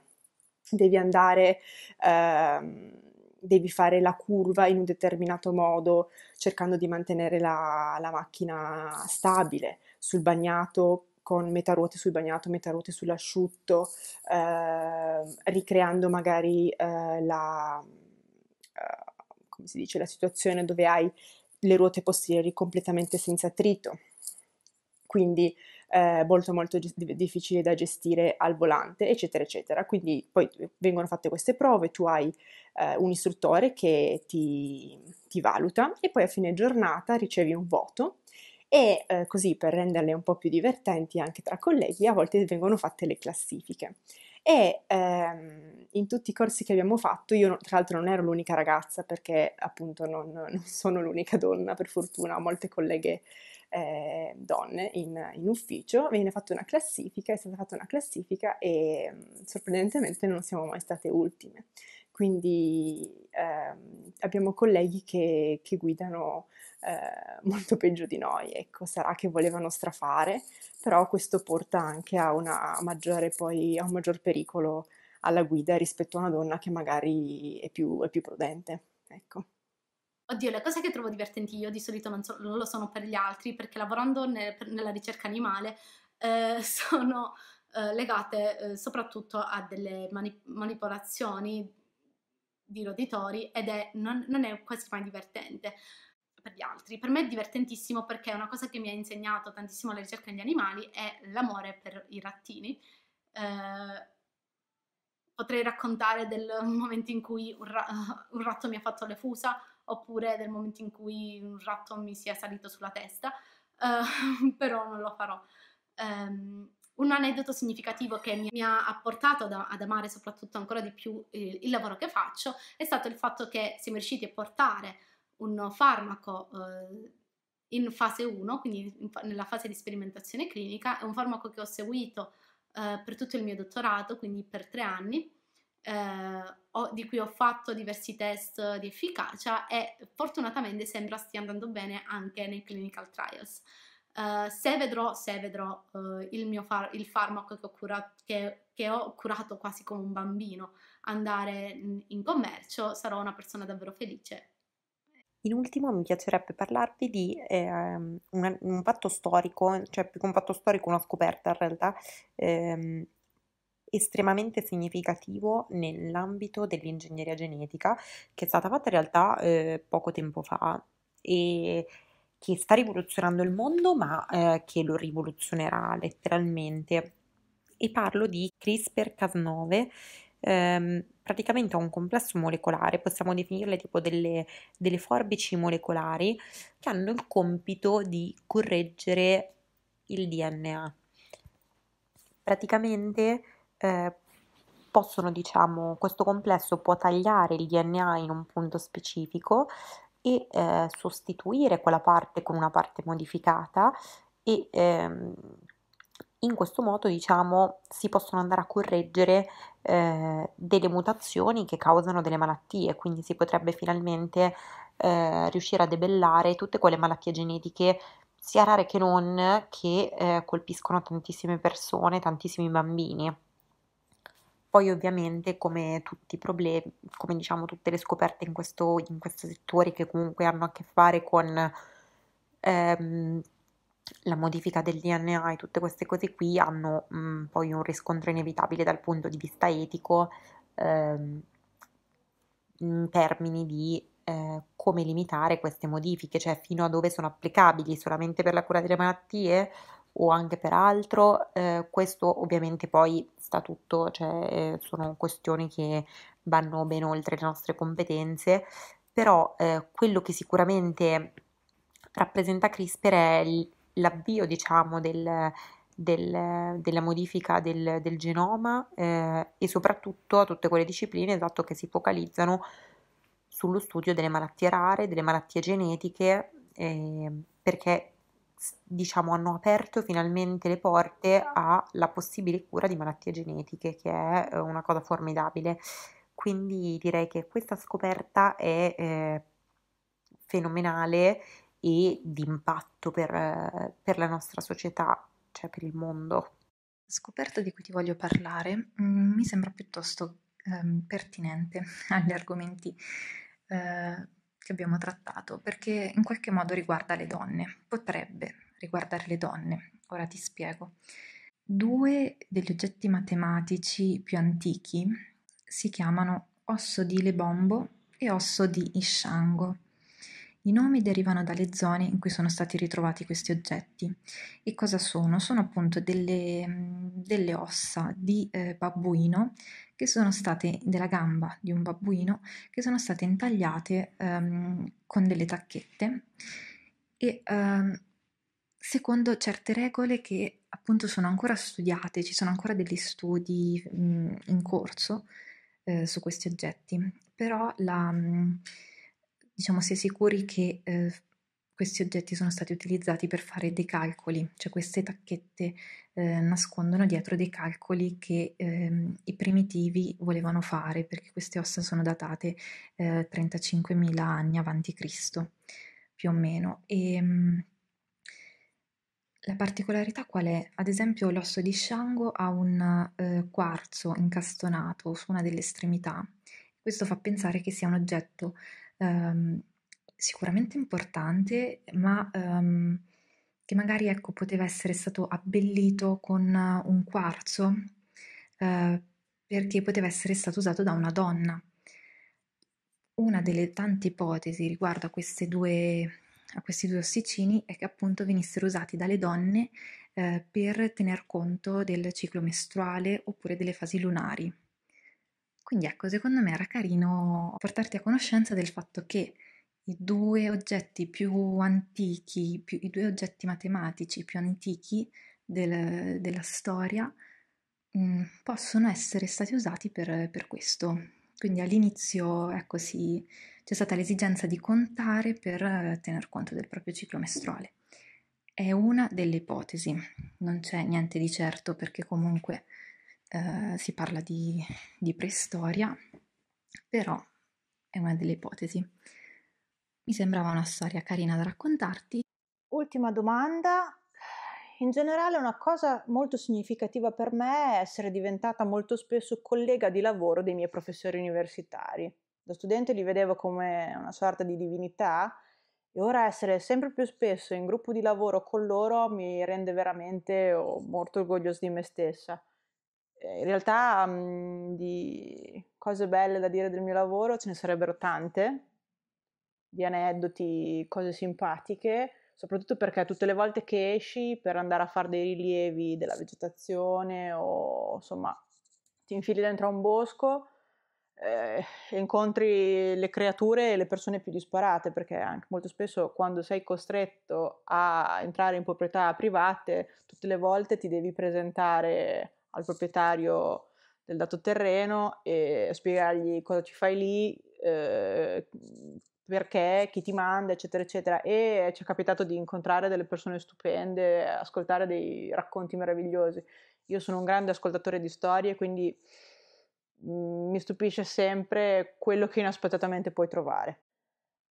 Speaker 8: devi andare, ehm, devi fare la curva in un determinato modo, cercando di mantenere la, la macchina stabile sul bagnato con metà ruote sul bagnato, metà ruote sull'asciutto, eh, ricreando magari eh, la, eh, come si dice, la situazione dove hai le ruote posteriori completamente senza trito. Quindi eh, molto molto g- difficili da gestire al volante, eccetera, eccetera. Quindi poi vengono fatte queste prove, tu hai eh, un istruttore che ti, ti, valuta e poi a fine giornata ricevi un voto e eh, così per renderle un po' più divertenti anche tra colleghi a volte vengono fatte le classifiche. E ehm, in tutti i corsi che abbiamo fatto, io tra l'altro non ero l'unica ragazza perché appunto non, non sono l'unica donna, per fortuna ho molte colleghe eh, donne in, in, ufficio, viene fatta una classifica, è stata fatta una classifica e mm, sorprendentemente non siamo mai state ultime. Quindi ehm, abbiamo colleghi che, che guidano eh, molto peggio di noi, ecco, sarà che volevano strafare, però questo porta anche a, maggiore, poi, a un maggior pericolo alla guida rispetto a una donna che magari è più, è più prudente. Ecco.
Speaker 9: Oddio, le cose che trovo divertenti io di solito non, so, non lo sono per gli altri, perché lavorando nel, per, nella ricerca animale eh, sono eh, legate eh, soprattutto a delle mani, manipolazioni di roditori ed è, non, non è quasi mai divertente per gli altri. Per me è divertentissimo perché una cosa che mi ha insegnato tantissimo la ricerca degli animali è l'amore per i rattini. Eh, potrei raccontare del momento in cui un, ra- un ratto mi ha fatto le fusa oppure del momento in cui un ratto mi sia salito sulla testa, uh, però non lo farò. Um, un aneddoto significativo che mi ha portato ad amare soprattutto ancora di più il, lavoro che faccio è stato il fatto che siamo riusciti a portare un farmaco eh, in fase 1, quindi nella fase di sperimentazione clinica, è un farmaco che ho seguito eh, per tutto il mio dottorato, quindi per tre anni, eh, ho, di cui ho fatto diversi test di efficacia e fortunatamente sembra stia andando bene anche nei clinical trials. Uh, se vedrò, se vedrò uh, il, mio far- il farmaco che ho, curato, che, che ho, curato, quasi come un bambino andare in commercio, sarò una persona davvero felice.
Speaker 10: In ultimo mi piacerebbe parlarvi di eh, un, un, fatto storico, cioè più che un fatto storico, una scoperta in realtà, ehm, estremamente significativo nell'ambito dell'ingegneria genetica che è stata fatta in realtà eh, poco tempo fa e che sta rivoluzionando il mondo ma eh, che lo rivoluzionerà letteralmente. E parlo di CRISPR-Cas9, ehm, praticamente è un complesso molecolare, possiamo definirle tipo delle, delle forbici molecolari che hanno il compito di correggere il DNA. Praticamente eh, possono, diciamo, questo complesso può tagliare il DNA in un punto specifico e eh, sostituire quella parte con una parte modificata e ehm, in questo modo diciamo si possono andare a correggere eh, delle mutazioni che causano delle malattie, quindi si potrebbe finalmente eh, riuscire a debellare tutte quelle malattie genetiche sia rare che non che eh, colpiscono tantissime persone, tantissimi bambini. Poi ovviamente come tutti i problemi, come diciamo tutte le scoperte in questo, in questo settore che comunque hanno a che fare con ehm, la modifica del DNA e tutte queste cose qui hanno mh, mm, poi un riscontro inevitabile dal punto di vista etico ehm, in termini di eh, come limitare queste modifiche, cioè fino a dove sono applicabili solamente per la cura delle malattie o anche per altro, eh, questo ovviamente poi sta tutto, cioè eh, sono questioni che vanno ben oltre le nostre competenze, però eh, quello che sicuramente rappresenta CRISPR è l'avvio, diciamo, del, del, della modifica del, del genoma eh, e soprattutto a tutte quelle discipline esatto, che si focalizzano sullo studio delle malattie rare, delle malattie genetiche, eh, perché diciamo, hanno aperto finalmente le porte alla possibile cura di malattie genetiche, che è eh, una cosa formidabile. Quindi direi che questa scoperta è eh, fenomenale e d'impatto per, per la nostra società, cioè per il mondo. La Scoperta di cui ti voglio parlare
Speaker 11: mh, mm, mi sembra piuttosto eh, pertinente agli argomenti eh, che abbiamo trattato, perché in qualche modo riguarda le donne, potrebbe riguardare le donne, ora ti spiego. Due degli oggetti matematici più antichi si chiamano osso di Lebombo e osso di Ishango. I nomi derivano dalle zone in cui sono stati ritrovati questi oggetti. E cosa sono? Sono appunto delle, mm, delle ossa di eh, babbuino che sono state della gamba di un babbuino che sono state intagliate um, con delle tacchette e um, secondo certe regole che appunto sono ancora studiate, ci sono ancora degli studi um, in corso eh, su questi oggetti, però la, diciamo si è sicuri che eh, questi oggetti sono stati utilizzati per fare dei calcoli, cioè queste tacchette eh, nascondono dietro dei calcoli che ehm, i primitivi volevano fare, perché queste ossa sono datate eh, 35.000 anni avanti Cristo, più o meno. E, mm, la particolarità qual è? Ad esempio l'osso di Shango ha un eh, quarzo incastonato su una delle estremità, questo fa pensare che sia un oggetto ehm, sicuramente importante, ma um, che magari ecco, poteva essere stato abbellito con eh, un quarzo uh, perché poteva essere stato usato da una donna. Una delle tante ipotesi riguardo a, due, a questi due ossicini è che appunto venissero usati dalle donne uh, per tener conto del ciclo mestruale oppure delle fasi lunari. Quindi ecco, secondo me era carino portarti a conoscenza del fatto che i due oggetti più antichi, più, i due oggetti matematici più antichi del, della storia mh, mm, possono essere stati usati per, per questo. Quindi all'inizio ecco, sì, c'è stata l'esigenza di contare per tener conto del proprio ciclo mestruale. È una delle ipotesi, non c'è niente di certo perché comunque eh, si parla di, di preistoria, però è una delle ipotesi. Mi sembrava una storia carina da
Speaker 12: raccontarti. Ultima domanda. In generale una cosa molto significativa per me è essere diventata molto spesso collega di lavoro dei miei professori universitari. Da studente li vedevo come una sorta di divinità e ora essere sempre più spesso in gruppo di lavoro con loro mi rende veramente oh, molto orgogliosa di me stessa. Eh, in realtà mh, mhmm, di cose belle da dire del mio lavoro ce ne sarebbero tante, di aneddoti, cose simpatiche, soprattutto perché tutte le volte che esci per andare a fare dei rilievi della vegetazione o insomma ti infili dentro a un bosco eh, incontri le creature e le persone più disparate perché anche molto spesso quando sei costretto a entrare in proprietà private tutte le volte ti devi presentare al proprietario del dato terreno e spiegargli cosa ci fai lì, eh, perché, chi ti manda, eccetera, eccetera. E ci è capitato di incontrare delle persone stupende, ascoltare dei racconti meravigliosi. Io sono un grande ascoltatore di storie, quindi mm, mi stupisce sempre quello che inaspettatamente puoi trovare.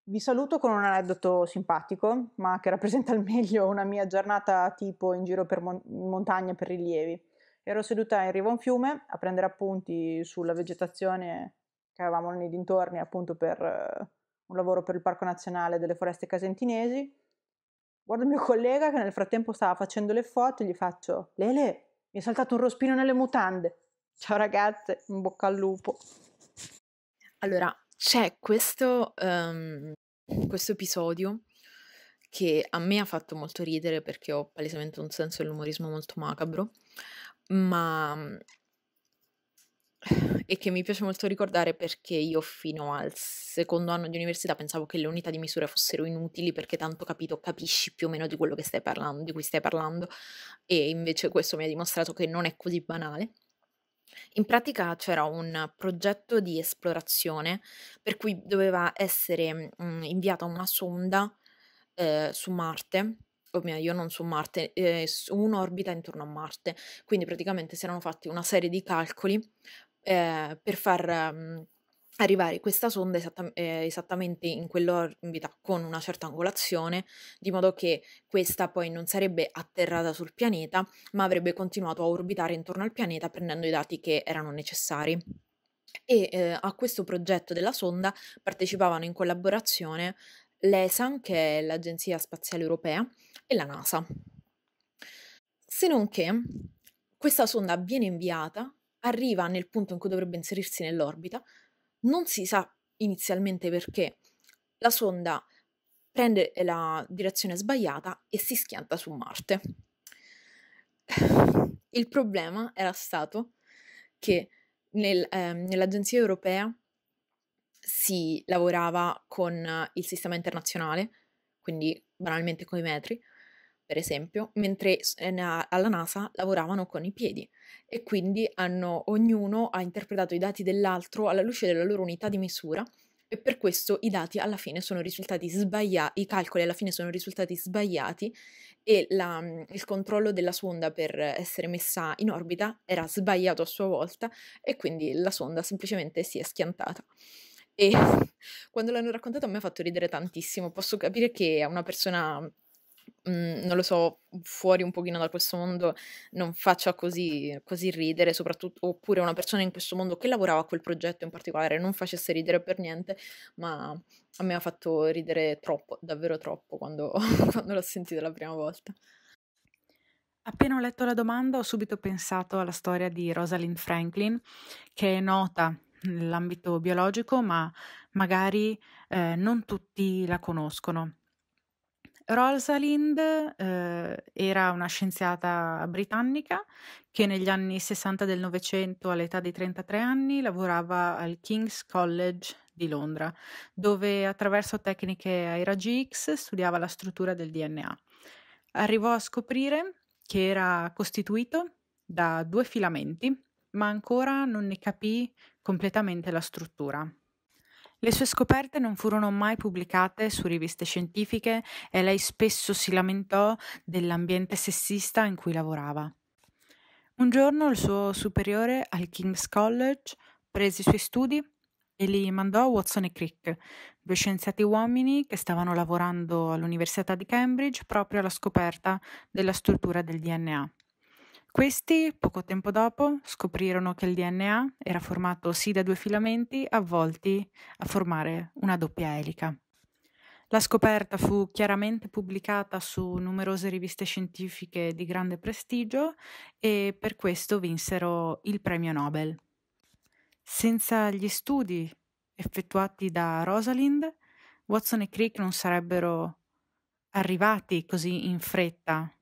Speaker 12: Vi saluto con un aneddoto simpatico, ma che rappresenta al meglio una mia giornata tipo in giro per mon- in montagna per rilievi. Ero seduta in riva a un fiume a prendere appunti sulla vegetazione che avevamo nei dintorni, appunto per un lavoro per il Parco Nazionale delle Foreste Casentinesi. Guardo il mio collega che nel frattempo stava facendo le foto e gli faccio Lele, mi è saltato un rospino nelle mutande. Ciao ragazze, in bocca al lupo. Allora,
Speaker 13: c'è questo, um, questo episodio che a me ha fatto molto ridere perché ho palesemente un senso dell'umorismo molto macabro, ma e che mi piace molto ricordare perché io fino al secondo anno di università pensavo che le unità di misura fossero inutili perché tanto capito capisci più o meno di quello che stai parlando, di cui stai parlando e invece questo mi ha dimostrato che non è così banale. In pratica c'era un progetto di esplorazione per cui doveva essere mh, mm, inviata una sonda eh, su Marte o meglio, io non su Marte, eh, su un'orbita intorno a Marte. Quindi praticamente si erano fatti una serie di calcoli eh, per far mh, mm, arrivare questa sonda esatta, eh, esattamente in quell'orbita con una certa angolazione, di modo che questa poi non sarebbe atterrata sul pianeta, ma avrebbe continuato a orbitare intorno al pianeta prendendo i dati che erano necessari. E eh, a questo progetto della sonda partecipavano in collaborazione l'ESA, che è l'Agenzia Spaziale Europea, e la NASA. Se non che questa sonda viene inviata arriva nel punto in cui dovrebbe inserirsi nell'orbita, non si sa inizialmente perché la sonda prende eh, la direzione sbagliata e si schianta su Marte. Il problema era stato che nel, eh, nell'Agenzia europea si lavorava con il sistema internazionale, quindi banalmente con i metri, per esempio, mentre eh, alla NASA lavoravano con i piedi e quindi hanno, ognuno ha interpretato i dati dell'altro alla luce della loro unità di misura e per questo i dati alla fine sono risultati sbagliati, i calcoli alla fine sono risultati sbagliati e la, mm, il controllo della sonda per essere messa in orbita era sbagliato a sua volta e quindi la sonda semplicemente si è schiantata. E quando l'hanno raccontato a me ha fatto ridere tantissimo, posso capire che a una persona Mhmm, non lo so, fuori un pochino da questo mondo non faccia così, così ridere, soprattutto, oppure una persona in questo mondo che lavorava a quel progetto in particolare non facesse ridere per niente, ma a me ha fatto ridere troppo, davvero troppo, quando, quando l'ho sentita la prima volta.
Speaker 14: Appena ho letto la domanda ho subito pensato alla storia di Rosalind Franklin, che è nota nell'ambito biologico, ma magari eh, non tutti la conoscono. Rosalind eh, era una scienziata britannica che negli anni 60 del Novecento, all'età di 33 anni, lavorava al King's College di Londra, dove attraverso tecniche ai raggi X studiava la struttura del DNA. Arrivò a scoprire che era costituito da due filamenti, ma ancora non ne capì completamente la struttura. Le sue scoperte non furono mai pubblicate su riviste scientifiche e lei spesso si lamentò dell'ambiente sessista in cui lavorava. Un giorno il suo superiore al King's College prese i suoi studi e li mandò a Watson e Crick, due scienziati uomini che stavano lavorando all'Università di Cambridge proprio alla scoperta della struttura del DNA. Questi, poco tempo dopo, scoprirono che il DNA era formato sì da due filamenti avvolti a formare una doppia elica. La scoperta fu chiaramente pubblicata su numerose riviste scientifiche di grande prestigio e per questo vinsero il premio Nobel. Senza gli studi effettuati da Rosalind, Watson e Crick non sarebbero arrivati così in fretta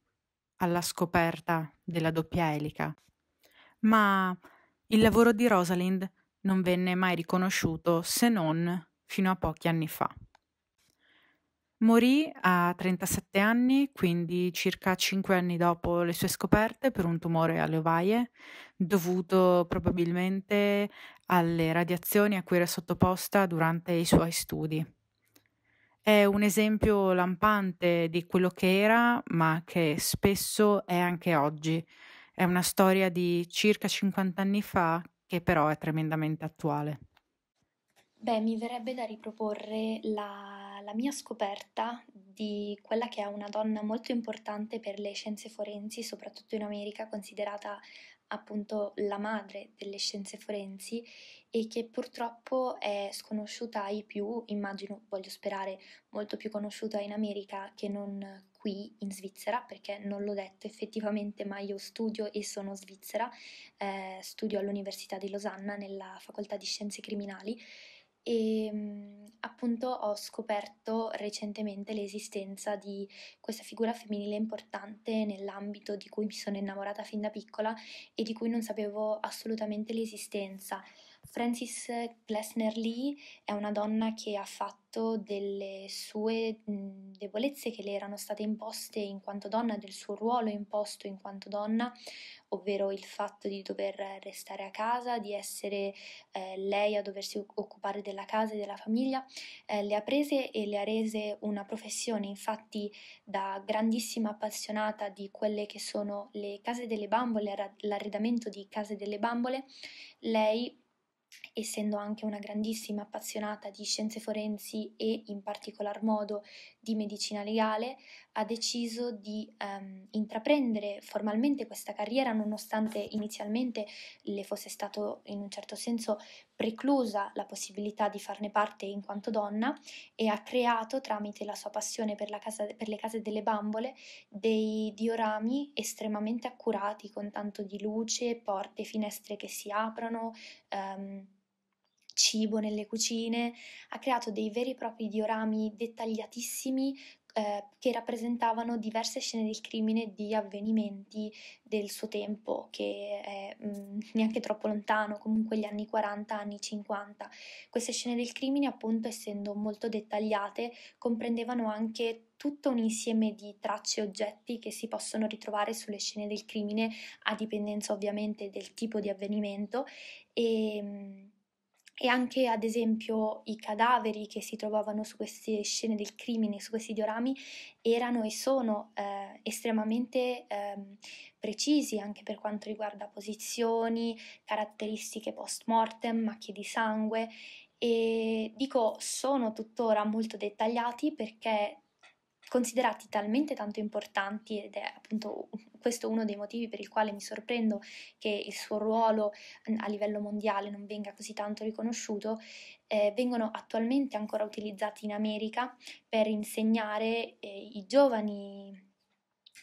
Speaker 14: alla scoperta della doppia elica. Ma il lavoro di Rosalind non venne mai riconosciuto se non fino a pochi anni fa. Morì a 37 anni, quindi circa 5 anni dopo le sue scoperte, per un tumore alle ovaie, dovuto probabilmente alle radiazioni a cui era sottoposta durante i suoi studi. È un esempio lampante di quello che era, ma che spesso è anche oggi. È una storia di circa 50 anni fa che però è tremendamente attuale.
Speaker 15: Beh, mi verrebbe da riproporre la, la mia scoperta di quella che è una donna molto importante per le scienze forensi, soprattutto in America, considerata appunto la madre delle scienze forensi e che purtroppo è sconosciuta ai più, immagino, voglio sperare, molto più conosciuta in America che non qui in Svizzera, perché non l'ho detto effettivamente, ma io studio e sono svizzera, eh, studio all'Università di Losanna nella facoltà di scienze criminali e ehm, appunto ho scoperto recentemente l'esistenza di questa figura femminile importante nell'ambito di cui mi sono innamorata fin da piccola e di cui non sapevo assolutamente l'esistenza. Frances Glessner Lee è una donna che ha fatto delle sue debolezze che le erano state imposte in quanto donna, del suo ruolo imposto in quanto donna, ovvero il fatto di dover restare a casa, di essere eh, lei a doversi occupare della casa e della famiglia, eh, le ha prese e le ha rese una professione, infatti da grandissima appassionata di quelle che sono le case delle bambole, l'arredamento di case delle bambole, lei essendo anche una grandissima appassionata di scienze forensi e in particolar modo di medicina legale, ha deciso di ehm, intraprendere formalmente questa carriera nonostante inizialmente le fosse stato in un certo senso preclusa la possibilità di farne parte in quanto donna e ha creato tramite la sua passione per, casa, per le case delle bambole dei diorami estremamente accurati con tanto di luce, porte, finestre che si aprono, ehm, cibo nelle cucine, ha creato dei veri e propri diorami dettagliatissimi eh, che rappresentavano diverse scene del crimine di avvenimenti del suo tempo, che è mh, mm, neanche troppo lontano, comunque gli anni 40, anni 50. Queste scene del crimine, appunto, essendo molto dettagliate, comprendevano anche tutto un insieme di tracce e oggetti che si possono ritrovare sulle scene del crimine, a dipendenza ovviamente del tipo di avvenimento, e, mm, e anche ad esempio i cadaveri che si trovavano su queste scene del crimine, su questi diorami, erano e sono eh, estremamente eh, precisi anche per quanto riguarda posizioni, caratteristiche post mortem, macchie di sangue e dico sono tuttora molto dettagliati perché considerati talmente tanto importanti ed è appunto questo è uno dei motivi per il quale mi sorprendo che il suo ruolo mm, a livello mondiale non venga così tanto riconosciuto, eh, vengono attualmente ancora utilizzati in America per insegnare eh, i giovani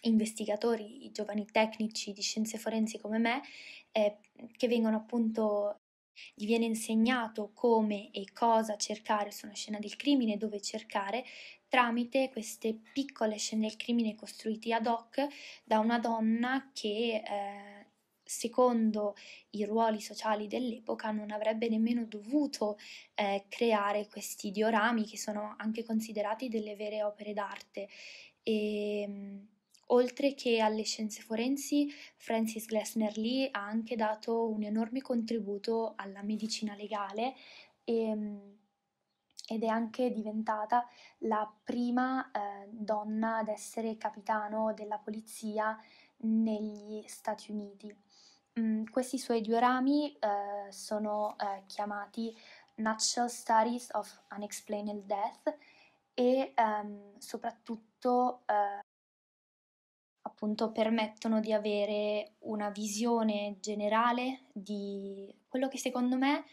Speaker 15: investigatori, i giovani tecnici di scienze forensi come me, eh, che vengono appunto gli viene insegnato come e cosa cercare su una scena del crimine, dove cercare, tramite queste piccole scene del crimine costruite ad hoc da una donna che eh, secondo i ruoli sociali dell'epoca non avrebbe nemmeno dovuto eh, creare questi diorami che sono anche considerati delle vere opere d'arte. E, ehm, Oltre che alle scienze forensi, Francis Glessner Lee ha anche dato un enorme contributo alla medicina legale e ehm, ed è anche diventata la prima eh, donna ad essere capitano della polizia negli Stati Uniti. Mm, questi suoi due rami eh, sono eh, chiamati Natural Studies of Unexplained Death e ehm, soprattutto eh, appunto permettono di avere una visione generale di quello che secondo me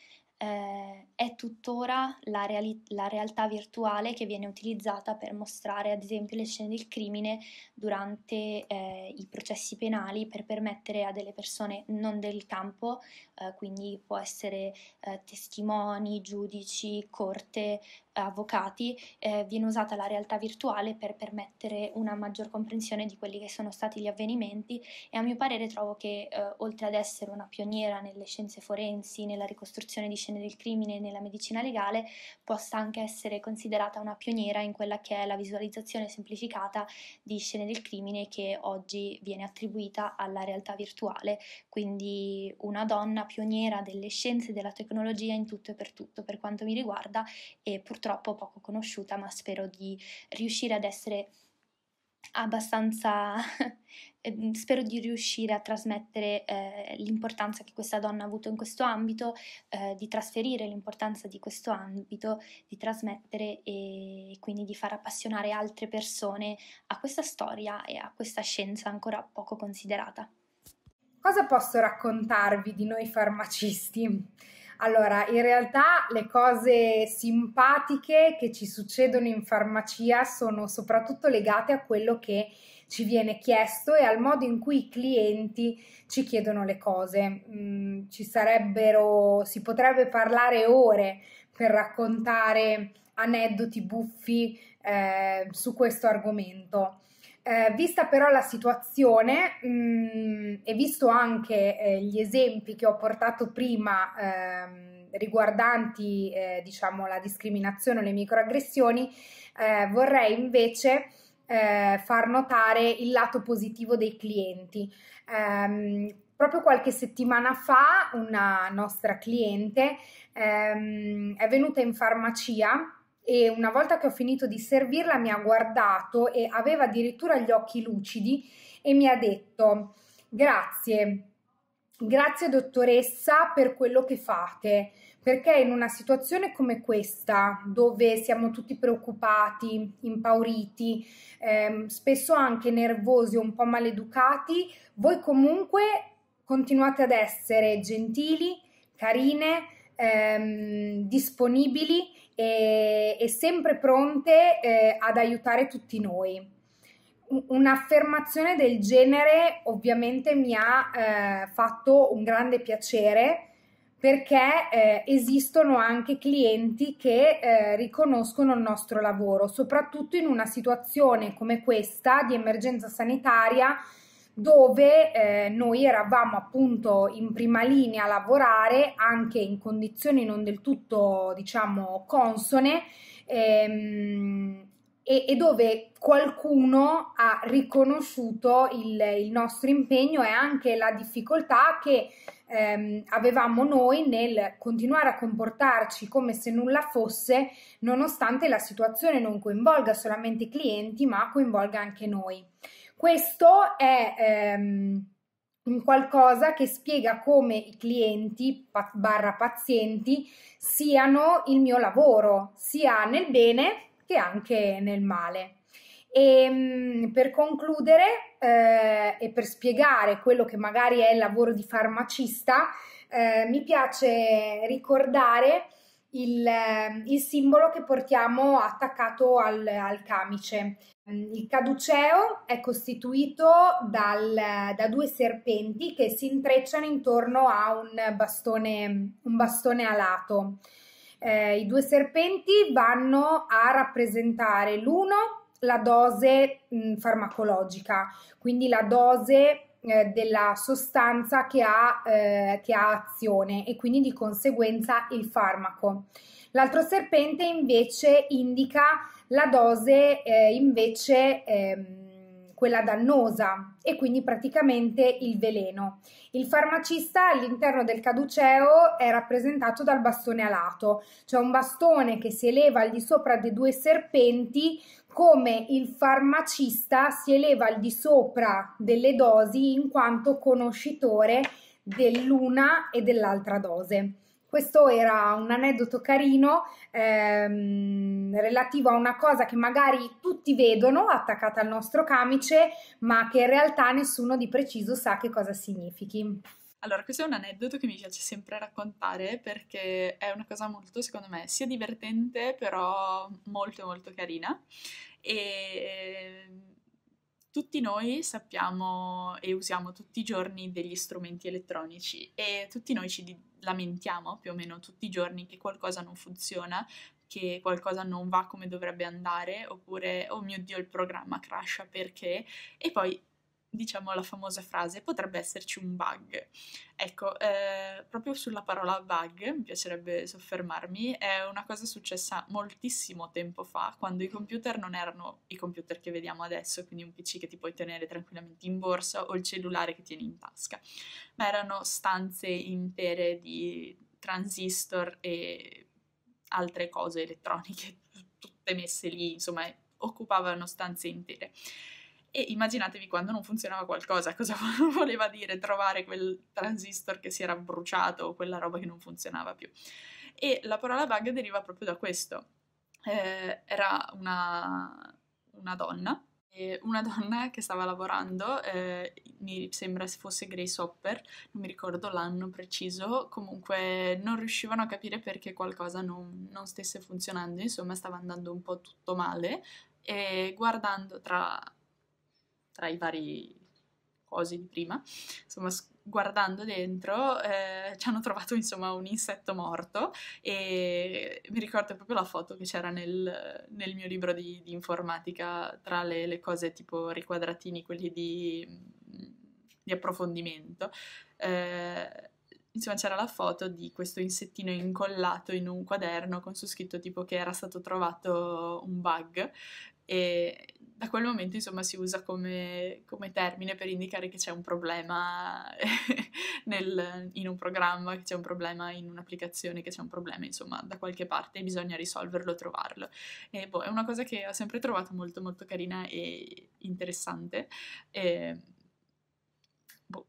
Speaker 15: eh, è tuttora la, reali- la, realtà virtuale che viene utilizzata per mostrare ad esempio le scene del crimine durante eh, i processi penali per permettere a delle persone non del campo, eh, quindi può essere eh, testimoni, giudici, corte, avvocati eh, viene usata la realtà virtuale per permettere una maggior comprensione di quelli che sono stati gli avvenimenti e a mio parere trovo che eh, oltre ad essere una pioniera nelle scienze forensi, nella ricostruzione di scene del crimine e nella medicina legale, possa anche essere considerata una pioniera in quella che è la visualizzazione semplificata di scene del crimine che oggi viene attribuita alla realtà virtuale, quindi una donna pioniera delle scienze e della tecnologia in tutto e per tutto per quanto mi riguarda e purtroppo purtroppo poco conosciuta, ma spero di riuscire ad essere abbastanza ehm, spero di riuscire a trasmettere eh, l'importanza che questa donna ha avuto in questo ambito, eh, di trasferire l'importanza di questo ambito, di trasmettere e quindi di far appassionare altre persone a questa storia e a questa scienza ancora poco considerata. Cosa posso
Speaker 16: raccontarvi di noi farmacisti? Allora, in realtà le cose simpatiche che ci succedono in farmacia sono soprattutto legate a quello che ci viene chiesto e al modo in cui i clienti ci chiedono le cose. Mm, ci sarebbero, si potrebbe parlare ore per raccontare aneddoti buffi eh, su questo argomento. Eh, vista però la situazione mh, mm, e visto anche eh, gli esempi che ho portato prima ehm, riguardanti eh, diciamo, la discriminazione o le microaggressioni, eh, vorrei invece eh, far notare il lato positivo dei clienti. Ehm, proprio qualche settimana fa una nostra cliente ehm, è venuta in farmacia e una volta che ho finito di servirla mi ha guardato e aveva addirittura gli occhi lucidi e mi ha detto grazie, grazie dottoressa per quello che fate, perché in una situazione come questa, dove siamo tutti preoccupati, impauriti, ehm, spesso anche nervosi un po' maleducati, voi comunque continuate ad essere gentili, carine, ehm, disponibili e, e sempre pronte eh, ad aiutare tutti noi. Un'affermazione del genere ovviamente mi ha eh, fatto un grande piacere perché eh, esistono anche clienti che eh, riconoscono il nostro lavoro, soprattutto in una situazione come questa di emergenza sanitaria dove eh, noi eravamo appunto in prima linea a lavorare anche in condizioni non del tutto diciamo consone ehm, e, e, dove qualcuno ha riconosciuto il, il, nostro impegno e anche la difficoltà che ehm, avevamo noi nel continuare a comportarci come se nulla fosse, nonostante la situazione non coinvolga solamente i clienti, ma coinvolga anche noi. Questo è ehm, un qualcosa che spiega come i clienti barra pazienti siano il mio lavoro, sia nel bene che anche nel male. E ehm, per concludere eh, e per spiegare quello che magari è il lavoro di farmacista, eh, mi piace ricordare il, ehm, il, simbolo che portiamo attaccato al, al camice, Ehm, il caduceo è costituito dal, da due serpenti che si intrecciano intorno a un bastone, un bastone alato. Eh, I due serpenti vanno a rappresentare l'uno la dose mh, farmacologica, quindi la dose eh, della sostanza che ha, eh, che ha azione e quindi di conseguenza il farmaco. L'altro serpente invece indica la dose eh, invece ehm, quella dannosa e quindi praticamente il veleno. Il farmacista all'interno del caduceo è rappresentato dal bastone alato, cioè un bastone che si eleva al di sopra dei due serpenti come il farmacista si eleva al di sopra delle dosi in quanto conoscitore dell'una e dell'altra dose. Questo era un aneddoto carino ehm, relativo a una cosa che magari tutti vedono attaccata al nostro camice, ma che in realtà nessuno di preciso sa che cosa significhi.
Speaker 17: Allora, questo è un aneddoto che mi piace sempre raccontare perché è una cosa molto, secondo me, sia divertente, però molto molto carina. E ehm, tutti noi sappiamo e usiamo tutti i giorni degli strumenti elettronici e tutti noi ci lamentiamo più o meno tutti i giorni che qualcosa non funziona, che qualcosa non va come dovrebbe andare, oppure oh mio dio il programma crasha perché, e poi diciamo la famosa frase potrebbe esserci un bug. Ecco, eh, proprio sulla parola bug mi piacerebbe soffermarmi, è una cosa successa moltissimo tempo fa, quando i computer non erano i computer che vediamo adesso, quindi un PC che ti puoi tenere tranquillamente in borsa o il cellulare che tieni in tasca, ma erano stanze intere di transistor e altre cose elettroniche, tutte messe lì, insomma, occupavano stanze intere. E immaginatevi quando non funzionava qualcosa, cosa voleva dire trovare quel transistor che si era bruciato o quella roba che non funzionava più. E la parola bug deriva proprio da questo. Eh, era una, una donna una donna che stava lavorando, eh, mi sembra fosse Grace Hopper, non mi ricordo l'anno preciso, comunque non riuscivano a capire perché qualcosa non, non stesse funzionando, insomma stava andando un po' tutto male e guardando tra tra i vari cosi di prima, insomma guardando dentro eh, ci hanno trovato insomma un insetto morto e mi ricordo proprio la foto che c'era nel, nel mio libro di, di informatica tra le, le, cose tipo riquadratini, quelli di, di approfondimento. Eh, insomma c'era la foto di questo insettino incollato in un quaderno con su scritto tipo che era stato trovato un bug e da quel momento insomma si usa come, come termine per indicare che c'è un problema nel, in un programma, che c'è un problema in un'applicazione, che c'è un problema insomma da qualche parte e bisogna risolverlo, trovarlo. E, boh, è una cosa che ho sempre trovato molto molto carina e interessante. E, boh,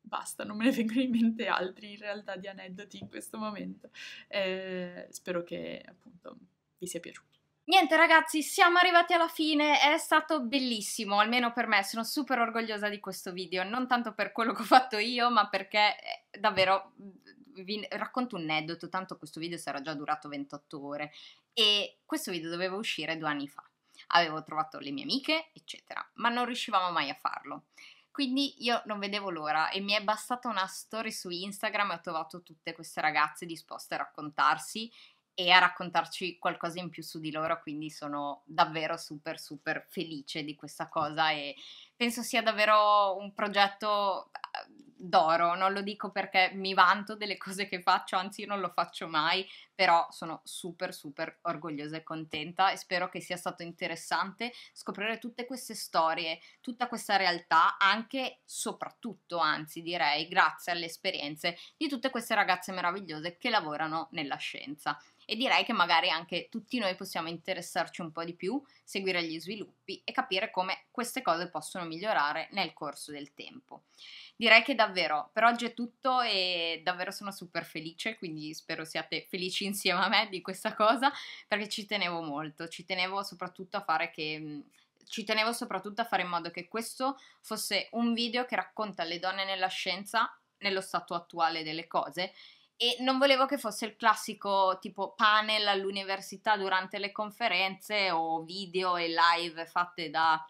Speaker 17: basta, non me ne vengono in mente altri in realtà di aneddoti in questo momento. E, spero che appunto vi sia piaciuto.
Speaker 1: Niente ragazzi, siamo arrivati alla fine, è stato bellissimo, almeno per me, sono super orgogliosa di questo video, non tanto per quello che ho fatto io, ma perché eh, davvero vi racconto un aneddoto, tanto questo video sarà già durato 28 ore e questo video doveva uscire due anni fa. Avevo trovato le mie amiche, eccetera, ma non riuscivamo mai a farlo. Quindi io non vedevo l'ora e mi è bastata una story su Instagram e ho trovato tutte queste ragazze disposte a raccontarsi e a raccontarci qualcosa in più su di loro, quindi sono davvero super super felice di questa cosa e penso sia davvero un progetto uhm, d'oro, non lo dico perché mi vanto delle cose che faccio, anzi io non lo faccio mai, però sono super super orgogliosa e contenta e spero che sia stato interessante scoprire tutte queste storie, tutta questa realtà, anche soprattutto, anzi direi, grazie alle esperienze di tutte queste ragazze meravigliose che lavorano nella scienza e direi che magari anche tutti noi possiamo interessarci un po' di più, seguire gli sviluppi e capire come queste cose possono migliorare nel corso del tempo. Direi che davvero per oggi è tutto e davvero sono super felice, quindi spero siate felici insieme a me di questa cosa perché ci tenevo molto, ci tenevo soprattutto a fare che mm, ci tenevo soprattutto a fare in modo che questo fosse un video che racconta le donne nella scienza nello stato attuale delle cose e non volevo che fosse il classico tipo panel all'università durante le conferenze o video e live fatte da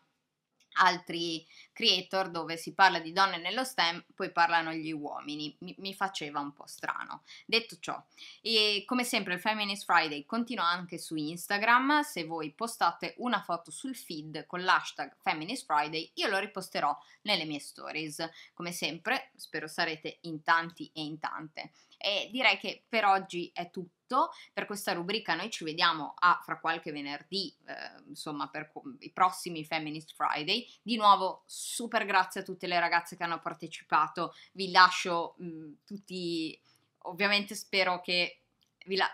Speaker 1: altri creator dove si parla di donne nello STEM, poi parlano gli uomini. Mi, mi faceva un po' strano. Detto ciò, e come sempre il Feminist Friday continua anche su Instagram, se voi postate una foto sul feed con l'hashtag Feminist Friday, io lo riposterò nelle mie stories. Come sempre, spero sarete in tanti e in tante. E direi che per oggi è tutto. Per questa rubrica noi ci vediamo a ah, fra qualche venerdì, eh, insomma, per i prossimi Feminist Friday. Di nuovo, super grazie a tutte le ragazze che hanno partecipato. Vi lascio mh, mm, tutti, ovviamente spero che vi la-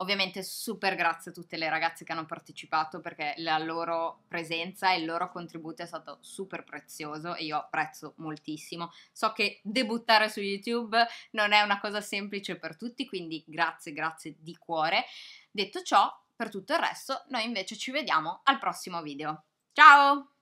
Speaker 1: Ovviamente super grazie a tutte le ragazze che hanno partecipato perché la loro presenza e il loro contributo è stato super prezioso e io apprezzo moltissimo. So che debuttare su YouTube non è una cosa semplice per tutti, quindi grazie, grazie di cuore. Detto ciò, per tutto il resto, noi invece ci vediamo al prossimo video. Ciao!